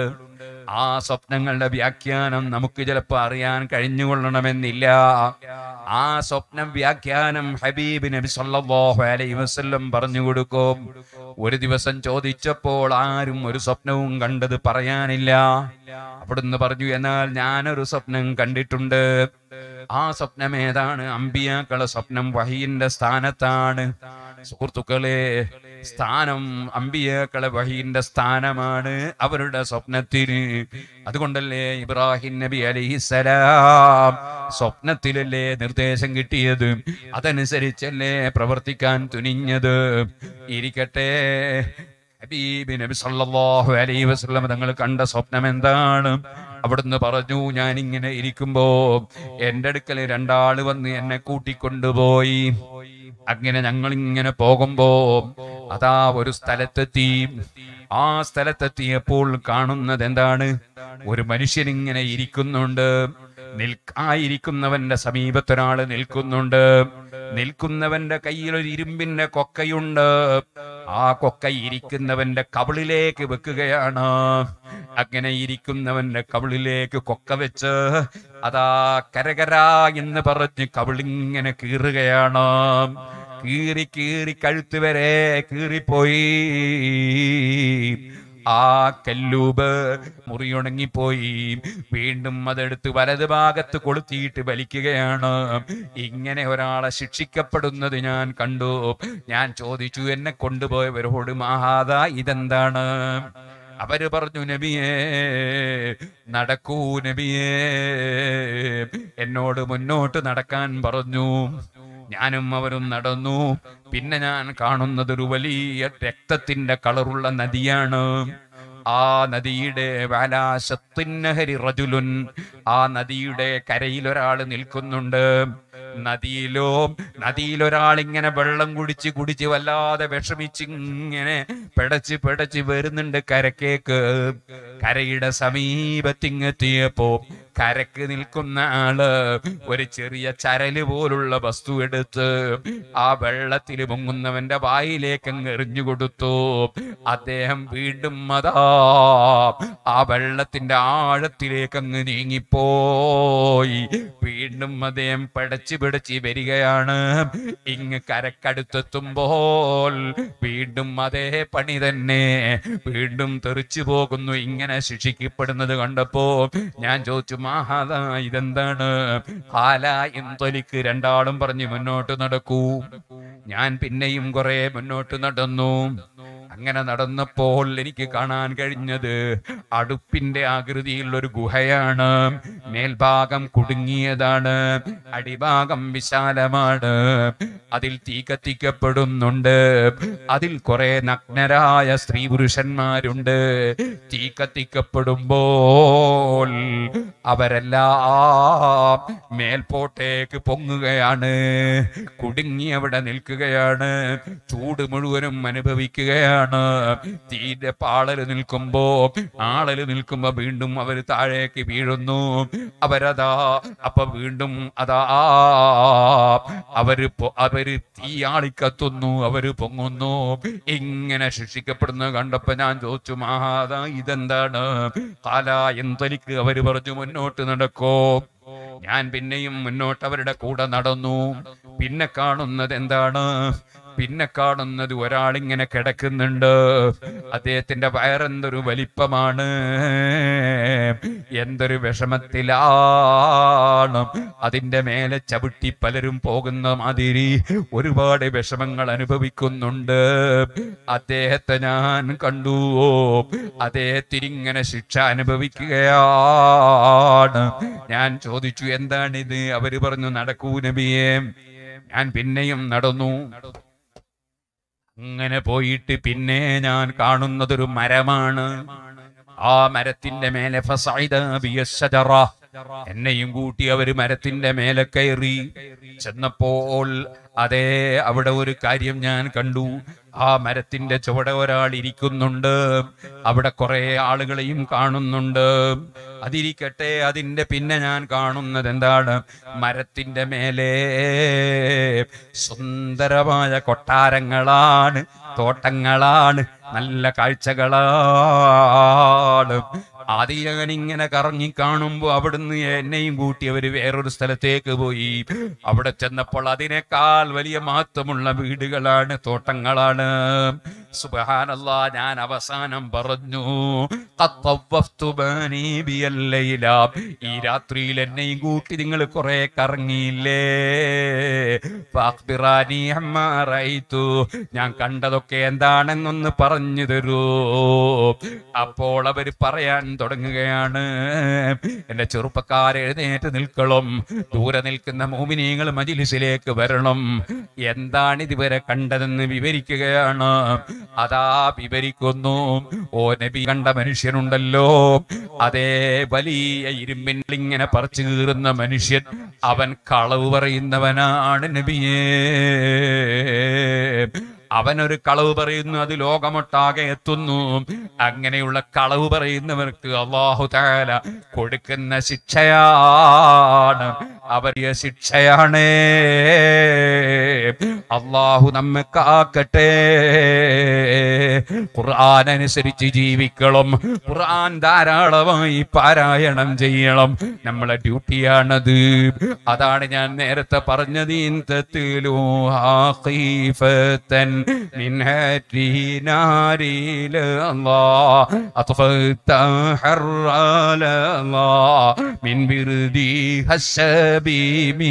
ആ സ്വപ്നങ്ങളുടെ വ്യാഖ്യാനം നമുക്ക് ചിലപ്പോൾ അറിയാൻ കഴിഞ്ഞുകൊള്ളണമെന്നില്ല ആ സ്വപ്നം വ്യാഖ്യാനം ഹബീബ് നബി സല്ലല്ലാഹു അലൈഹി വസല്ലം പറഞ്ഞു കൊടുക്കും ഒരു ദിവസം ചോദിച്ചപ്പോൾ ആരും ഒരു സ്വപ്നവും കണ്ടത് പറയാനില്ല അവിടുന്ന് പറഞ്ഞു എന്നാൽ ഞാനൊരു സ്വപ്നം കണ്ടിട്ടുണ്ട് ആ സ്വപ്നം ഏതാണ് അമ്പിയാക്കളെ സ്വപ്നം വഹീന്റെ സ്ഥാനത്താണ് സുഹൃത്തുക്കളെ സ്ഥാനം അമ്പിയാക്കളെ വഹീന്റെ സ്ഥാനമാണ് അവരുടെ സ്വപ്നത്തിന് അതുകൊണ്ടല്ലേ ഇബ്രാഹിം നബി അലിഹിസലാം സ്വപ്നത്തിലല്ലേ നിർദ്ദേശം കിട്ടിയത് അതനുസരിച്ചല്ലേ പ്രവർത്തിക്കാൻ തുനിഞ്ഞത് ഇരിക്കട്ടെ ഹബീബ് നബി സല്ലല്ലാഹു അലൈഹി വസല്ലം തങ്ങൾ കണ്ട സ്വപ്നം എന്താണ് അവിടുന്ന് പറഞ്ഞു ഞാൻ ഇങ്ങനെ ഇരിക്കുമ്പോ എന്റെ അടുക്കൽ രണ്ടാള് വന്ന് എന്നെ കൂട്ടിക്കൊണ്ടുപോയി അങ്ങനെ ഞങ്ങൾ ഇങ്ങനെ പോകുമ്പോ അതാ ഒരു സ്ഥലത്തെത്തി ആ സ്ഥലത്തെത്തിയപ്പോൾ കാണുന്നത് എന്താണ് ഒരു മനുഷ്യൻ ഇങ്ങനെ ഇരിക്കുന്നുണ്ട് നിൽക്കായിരിക്കുന്നവന്റെ സമീപത്തൊരാള് നിൽക്കുന്നുണ്ട് നിൽക്കുന്നവന്റെ കയ്യിൽ ഒരു ഇരുമ്പിന്റെ കൊക്കയുണ്ട് ആ കൊക്ക ഇരിക്കുന്നവന്റെ കവിളിലേക്ക് വെക്കുകയാണ് അങ്ങനെ ഇരിക്കുന്നവന്റെ കവിളിലേക്ക് കൊക്ക വെച്ച് അതാ കരകര എന്ന് പറഞ്ഞ് കവിളിങ്ങനെ കീറുകയാണ് കീറി കീറി കഴുത്ത് വരെ കീറിപ്പോയി ആ കല്ലൂബ് മുറിയുണങ്ങിപ്പോയി വീണ്ടും അതെടുത്ത് വലത് ഭാഗത്ത് കൊളുത്തിയിട്ട് വലിക്കുകയാണ് ഇങ്ങനെ ഒരാളെ ശിക്ഷിക്കപ്പെടുന്നത് ഞാൻ കണ്ടു ഞാൻ ചോദിച്ചു എന്നെ കൊണ്ടുപോയവരോട് മഹാദ ഇതെന്താണ് അവര് പറഞ്ഞു നബിയേ നടക്കൂ നബിയേ എന്നോട് മുന്നോട്ട് നടക്കാൻ പറഞ്ഞു ഞാനും അവരും നടന്നു പിന്നെ ഞാൻ കാണുന്നത് ഒരു വലിയ രക്തത്തിന്റെ കളറുള്ള നദിയാണ് ആ നദിയുടെ വാലാശത്തിന്നഹരി റജുലുൻ ആ നദിയുടെ കരയിൽ ഒരാൾ നിൽക്കുന്നുണ്ട് നദിയിലോ നദിയിലൊരാൾ ഇങ്ങനെ വെള്ളം കുടിച്ച് കുടിച്ച് വല്ലാതെ വിഷമിച്ച് ഇങ്ങനെ പിടച്ച് പിടച്ച് വരുന്നുണ്ട് കരക്കേക്ക് കരയുടെ സമീപത്തിങ്ങെത്തിയപ്പോ കരക്ക് നിൽക്കുന്ന ആള് ഒരു ചെറിയ ചരല് പോലുള്ള വസ്തു എടുത്ത് ആ വെള്ളത്തിൽ മുങ്ങുന്നവന്റെ വായിലേക്ക് അങ്ങ് എറിഞ്ഞു കൊടുത്തു അദ്ദേഹം വീണ്ടും മതാ ആ വെള്ളത്തിന്റെ ആഴത്തിലേക്ക് അങ്ങ് നീങ്ങിപ്പോയി വീണ്ടും അദ്ദേഹം പടച്ചു പിടച്ച് വരികയാണ് ഇങ്ങ് കരക്കടുത്തെത്തുമ്പോൾ വീണ്ടും അതേ പണി തന്നെ വീണ്ടും തെറിച്ചു പോകുന്നു ഇങ്ങനെ ശിക്ഷിക്കപ്പെടുന്നത് കണ്ടപ്പോ ഞാൻ ചോദിച്ചു മാഹത ഇതെന്താണ് കാല എന്തൊലിക്ക് രണ്ടാളും പറഞ്ഞ് മുന്നോട്ട് നടക്കൂ ഞാൻ പിന്നെയും കുറെ മുന്നോട്ട് നടന്നു അങ്ങനെ നടന്നപ്പോൾ എനിക്ക് കാണാൻ കഴിഞ്ഞത് അടുപ്പിന്റെ ആകൃതിയിലുള്ള ഒരു ഗുഹയാണ് മേൽഭാഗം കുടുങ്ങിയതാണ് അടിഭാഗം വിശാലമാണ് അതിൽ തീ കത്തിക്കപ്പെടുന്നുണ്ട് അതിൽ കുറെ നഗ്നരായ സ്ത്രീ പുരുഷന്മാരുണ്ട് തീ കത്തിക്കപ്പെടുമ്പോൾ അവരെല്ലാം മേൽപോട്ടേക്ക് പൊങ്ങുകയാണ് കുടുങ്ങി അവിടെ നിൽക്കുകയാണ് ചൂട് മുഴുവനും അനുഭവിക്കുകയാണ് ആണ് തീന്റെ പാളല് നിൽക്കുമ്പോ ആളല് നിൽക്കുമ്പോ വീണ്ടും അവര് താഴേക്ക് വീഴുന്നു അവരതാ അപ്പൊ വീണ്ടും അതാ അവര് അവര് തീയാളി കത്തുന്നു അവര് പൊങ്ങുന്നു ഇങ്ങനെ ശിക്ഷിക്കപ്പെടുന്നു കണ്ടപ്പോ ഞാൻ ചോദിച്ചു മഹാദാ ഇതെന്താണ് കാല എന്തൊലിക്ക് അവര് പറഞ്ഞു മുന്നോട്ട് നടക്കോ ഞാൻ പിന്നെയും മുന്നോട്ട് അവരുടെ കൂടെ നടന്നു പിന്നെ കാണുന്നത് എന്താണ് പിന്നെ കാണുന്നത് ഒരാളിങ്ങനെ കിടക്കുന്നുണ്ട് അദ്ദേഹത്തിന്റെ വയറെന്തൊരു വലിപ്പമാണ് എന്തൊരു വിഷമത്തിലാണ് അതിന്റെ മേലെ ചവിട്ടി പലരും പോകുന്ന മാതിരി ഒരുപാട് വിഷമങ്ങൾ അനുഭവിക്കുന്നുണ്ട് അദ്ദേഹത്തെ ഞാൻ കണ്ടു അദ്ദേഹത്തിനിങ്ങനെ ശിക്ഷ അനുഭവിക്കുകയാണ് ഞാൻ ചോദിച്ചു എന്താണിത് അവര് പറഞ്ഞു നടക്കൂ നബിയേ ഞാൻ പിന്നെയും നടന്നു അങ്ങനെ പോയിട്ട് പിന്നെ ഞാൻ കാണുന്നതൊരു മരമാണ് ആ മരത്തിന്റെ മേലെ എന്നെയും കൂട്ടി അവര് മരത്തിന്റെ മേലെ കയറി ചെന്നപ്പോൾ അതേ അവിടെ ഒരു കാര്യം ഞാൻ കണ്ടു ആ മരത്തിന്റെ ചുവടെ ഒരാൾ ഇരിക്കുന്നുണ്ട് അവിടെ കുറെ ആളുകളെയും കാണുന്നുണ്ട് അതിരിക്കട്ടെ അതിന്റെ പിന്നെ ഞാൻ കാണുന്നത് എന്താണ് മരത്തിന്റെ മേലെ സുന്ദരമായ കൊട്ടാരങ്ങളാണ് തോട്ടങ്ങളാണ് നല്ല കാഴ്ചകളാണ് ആദ്യം ഇങ്ങനെ കറങ്ങി കാണുമ്പോൾ അവിടുന്ന് എന്നെയും കൂട്ടി അവര് വേറൊരു സ്ഥലത്തേക്ക് പോയി അവിടെ ചെന്നപ്പോൾ അതിനേക്കാൾ വലിയ മഹത്വമുള്ള വീടുകളാണ് തോട്ടങ്ങളാണ് സുബഹാനല്ല ഞാൻ അവസാനം പറഞ്ഞു ഈ രാത്രിയിൽ എന്നെയും കൂട്ടി നിങ്ങൾ കുറെ കറങ്ങിയില്ലേ ഞാൻ കണ്ടതൊക്കെ എന്താണെന്നൊന്ന് പറഞ്ഞു തരൂ അപ്പോൾ അവര് പറയാൻ തുടങ്ങുകയാണ് എന്റെ ചെറുപ്പക്കാരെ എഴുന്നേറ്റ് നിൽക്കണം ദൂരെ നിൽക്കുന്ന മോമിനിയങ്ങൾ മജിലിസിലേക്ക് വരണം എന്താണ് ഇതുവരെ കണ്ടതെന്ന് വിവരിക്കുകയാണ് അതാ വിവരിക്കുന്നു ഓ നബി കണ്ട മനുഷ്യനുണ്ടല്ലോ അതേ വലിയ ഇരുമ്പിൻ ഇങ്ങനെ പറിച്ചു കീറുന്ന മനുഷ്യൻ അവൻ കളവ് പറയുന്നവനാണ് നബിയേ അവനൊരു കളവ് പറയുന്നു അത് ലോകമൊട്ടാകെ എത്തുന്നു അങ്ങനെയുള്ള കളവ് പറയുന്നവർക്ക് അള്ളാഹുതാല കൊടുക്കുന്ന ശിക്ഷയാണ് അവരെ ശിക്ഷയാണ് അള്ളാഹു നമ്മെ കാക്കട്ടെ ഖുർആൻ അനുസരിച്ച് ജീവിക്കണം ഖുർആൻ ധാരാളമായി പാരായണം ചെയ്യണം നമ്മളെ ഡ്യൂട്ടിയാണത് അതാണ് ഞാൻ നേരത്തെ പറഞ്ഞത് من ഹബീബി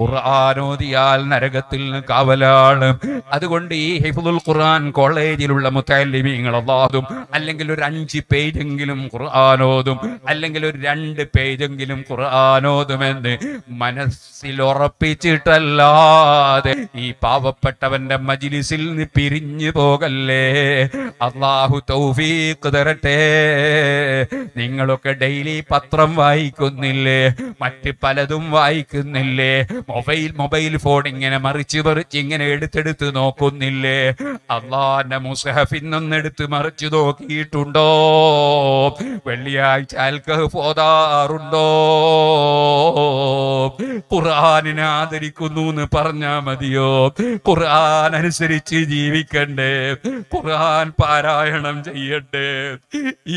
ഖുർആാനോദിയാൽ നരകത്തിൽ കാവലാണ് അതുകൊണ്ട് ഈ ഹിഫുൽ ഖുർആൻ കോളേജിലുള്ള മുത്തലിമീങ്ങൾ അതാതും അല്ലെങ്കിൽ ഒരു അഞ്ച് പേജെങ്കിലും ഖുർആാനോതും അല്ലെങ്കിൽ ഒരു രണ്ട് പേജെങ്കിലും ഖുർആാനോതുമെന്ന് മനസ്സിലുറപ്പിച്ചിട്ടല്ലാതെ ഈ പാവപ്പെട്ടവന്റെ മജിലിസിൽ നിന്ന് പിരിഞ്ഞു പോകല്ലേ അള്ളാഹു തൗഫീഖ് തരട്ടെ നിങ്ങളൊക്കെ ഡെയിലി പത്രം വായിക്കുന്നു കാണുന്നില്ലേ മറ്റ് പലതും വായിക്കുന്നില്ലേ മൊബൈൽ മൊബൈൽ ഫോൺ ഇങ്ങനെ മറിച്ച് മറിച്ച് ഇങ്ങനെ എടുത്തെടുത്ത് നോക്കുന്നില്ലേ അള്ളാന്റെ മുസഹഫിന്നൊന്ന് എടുത്ത് മറിച്ച് നോക്കിയിട്ടുണ്ടോ വെള്ളിയാഴ്ച അൽക്കഹ് പോതാറുണ്ടോ ഖുറാനിനെ ആദരിക്കുന്നു എന്ന് പറഞ്ഞാ മതിയോ ഖുർആൻ അനുസരിച്ച് ജീവിക്കണ്ടേ ഖുർആൻ പാരായണം ചെയ്യണ്ടേ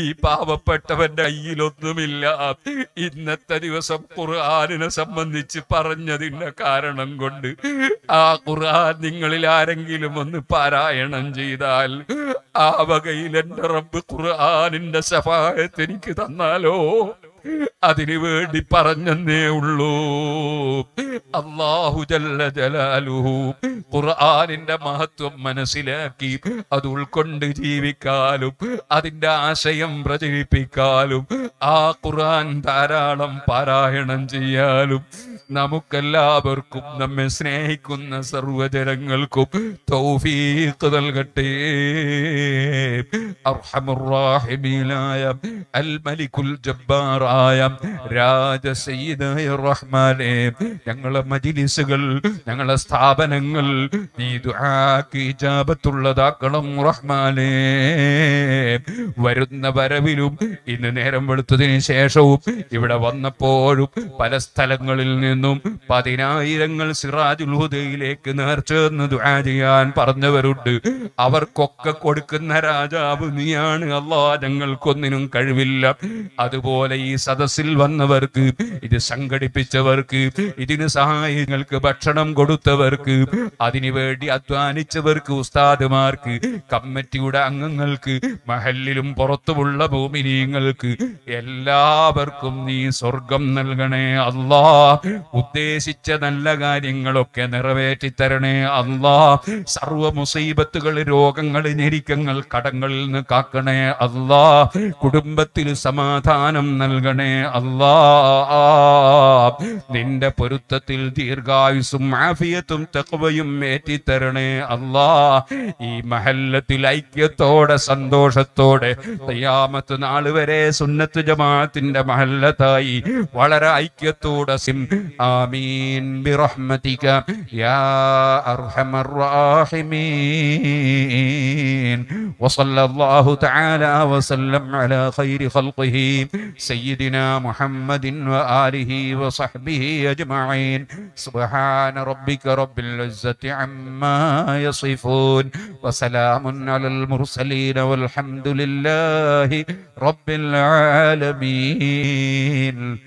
ഈ പാവപ്പെട്ടവന്റെ കയ്യിലൊന്നുമില്ല ഇന്നത്തെ ഇന്നത്തെ ദിവസം ഖുർആാനിനെ സംബന്ധിച്ച് പറഞ്ഞതിന്റെ കാരണം കൊണ്ട് ആ ഖുർആൻ നിങ്ങളിൽ ആരെങ്കിലും ഒന്ന് പാരായണം ചെയ്താൽ ആ വകയിൽ എന്റെ റബ്ബ് ഖുർആാനിന്റെ സഹായത്തെനിക്ക് തന്നാലോ അതിനു വേണ്ടി പറഞ്ഞെന്നേ ഉള്ളൂ അള്ളാഹു ജല്ല ജലാലുഹു ഖുർആാനിന്റെ മഹത്വം മനസ്സിലാക്കി അത് ഉൾക്കൊണ്ട് ജീവിക്കാലും അതിന്റെ ആശയം പ്രചരിപ്പിക്കാലും ആ ഖുർആൻ ധാരാളം പാരായണം ചെയ്യാലും നമുക്കെല്ലാവർക്കും നമ്മെ സ്നേഹിക്കുന്ന സർവജനങ്ങൾക്കും തൗഫീഖ് നൽകട്ടെ അർഹമുറാഹിബീലായ അൽ മലിക്കുൽ ജബ്ബാറായ രാജസയ്യിദായ റഹ്മാനെ ഞങ്ങളെ മജിലിസുകൾ ഞങ്ങളെ സ്ഥാപനങ്ങൾ നീ ദുആക്ക് ഇജാബത്തുള്ളതാക്കണം റഹ്മാനെ വരുന്ന വരവിലും ഇന്ന് നേരം വെളുത്തതിന് ശേഷവും ഇവിടെ വന്നപ്പോഴും പല സ്ഥലങ്ങളിൽ നിന്നും പതിനായിരങ്ങൾ സിറാജുൽ ഹുദയിലേക്ക് നേർച്ചേർന്ന് ദുആ ചെയ്യാൻ പറഞ്ഞവരുണ്ട് അവർക്കൊക്കെ കൊടുക്കുന്ന രാജാവ് നീയാണ് അള്ളാ ഞങ്ങൾക്കൊന്നിനും കഴിവില്ല അതുപോലെ ഈ സദസ്സിൽ വന്നവർക്ക് ഇത് സംഘടിപ്പിച്ചവർക്ക് ഇതിന് സഹായങ്ങൾക്ക് ഭക്ഷണം കൊടുത്തവർക്ക് അതിനുവേണ്ടി അധ്വാനിച്ചവർക്ക് ഉസ്താദുമാർക്ക് കമ്മിറ്റിയുടെ അംഗങ്ങൾക്ക് മഹലിലും പുറത്തുമുള്ള ഭൂമിനീയങ്ങൾക്ക് എല്ലാവർക്കും നീ സ്വർഗം നൽകണേ അള്ളാ ഉദ്ദേശിച്ച നല്ല കാര്യങ്ങളൊക്കെ നിറവേറ്റി തരണേ അല്ലാ സർവ മുസീബത്തുകൾ രോഗങ്ങൾ ഞെരിക്കങ്ങൾ കടങ്ങളിൽ നിന്ന് കാക്കണേ അള്ളാ കുടുംബത്തിൽ സമാധാനം നൽകണേ അള്ളാ നിന്റെ പൊരുത്തത്തിൽ ദീർഘായുസും ആഫിയത്തും തെക്കുവയും ഏറ്റിത്തരണേ അള്ളാ ഈ മഹല്ലത്തിൽ ഐക്യത്തോടെ സന്തോഷത്തോടെ തയ്യാമത്ത് നാള് വരെ സുന്നത്ത് ജമാഅത്തിന്റെ മഹല്ലത്തായി വളരെ ഐക്യത്തോടെ സിം ആമീൻ ബിറഹ്മതിക യാ അർഹമർ റാഹിമീൻ വസല്ലല്ലാഹു الله تعالى وسلم على خير خلقه سيدنا محمد وآله وصحبه أجمعين سبحان ربك رب العزة عما يصفون وسلام على المرسلين والحمد لله رب العالمين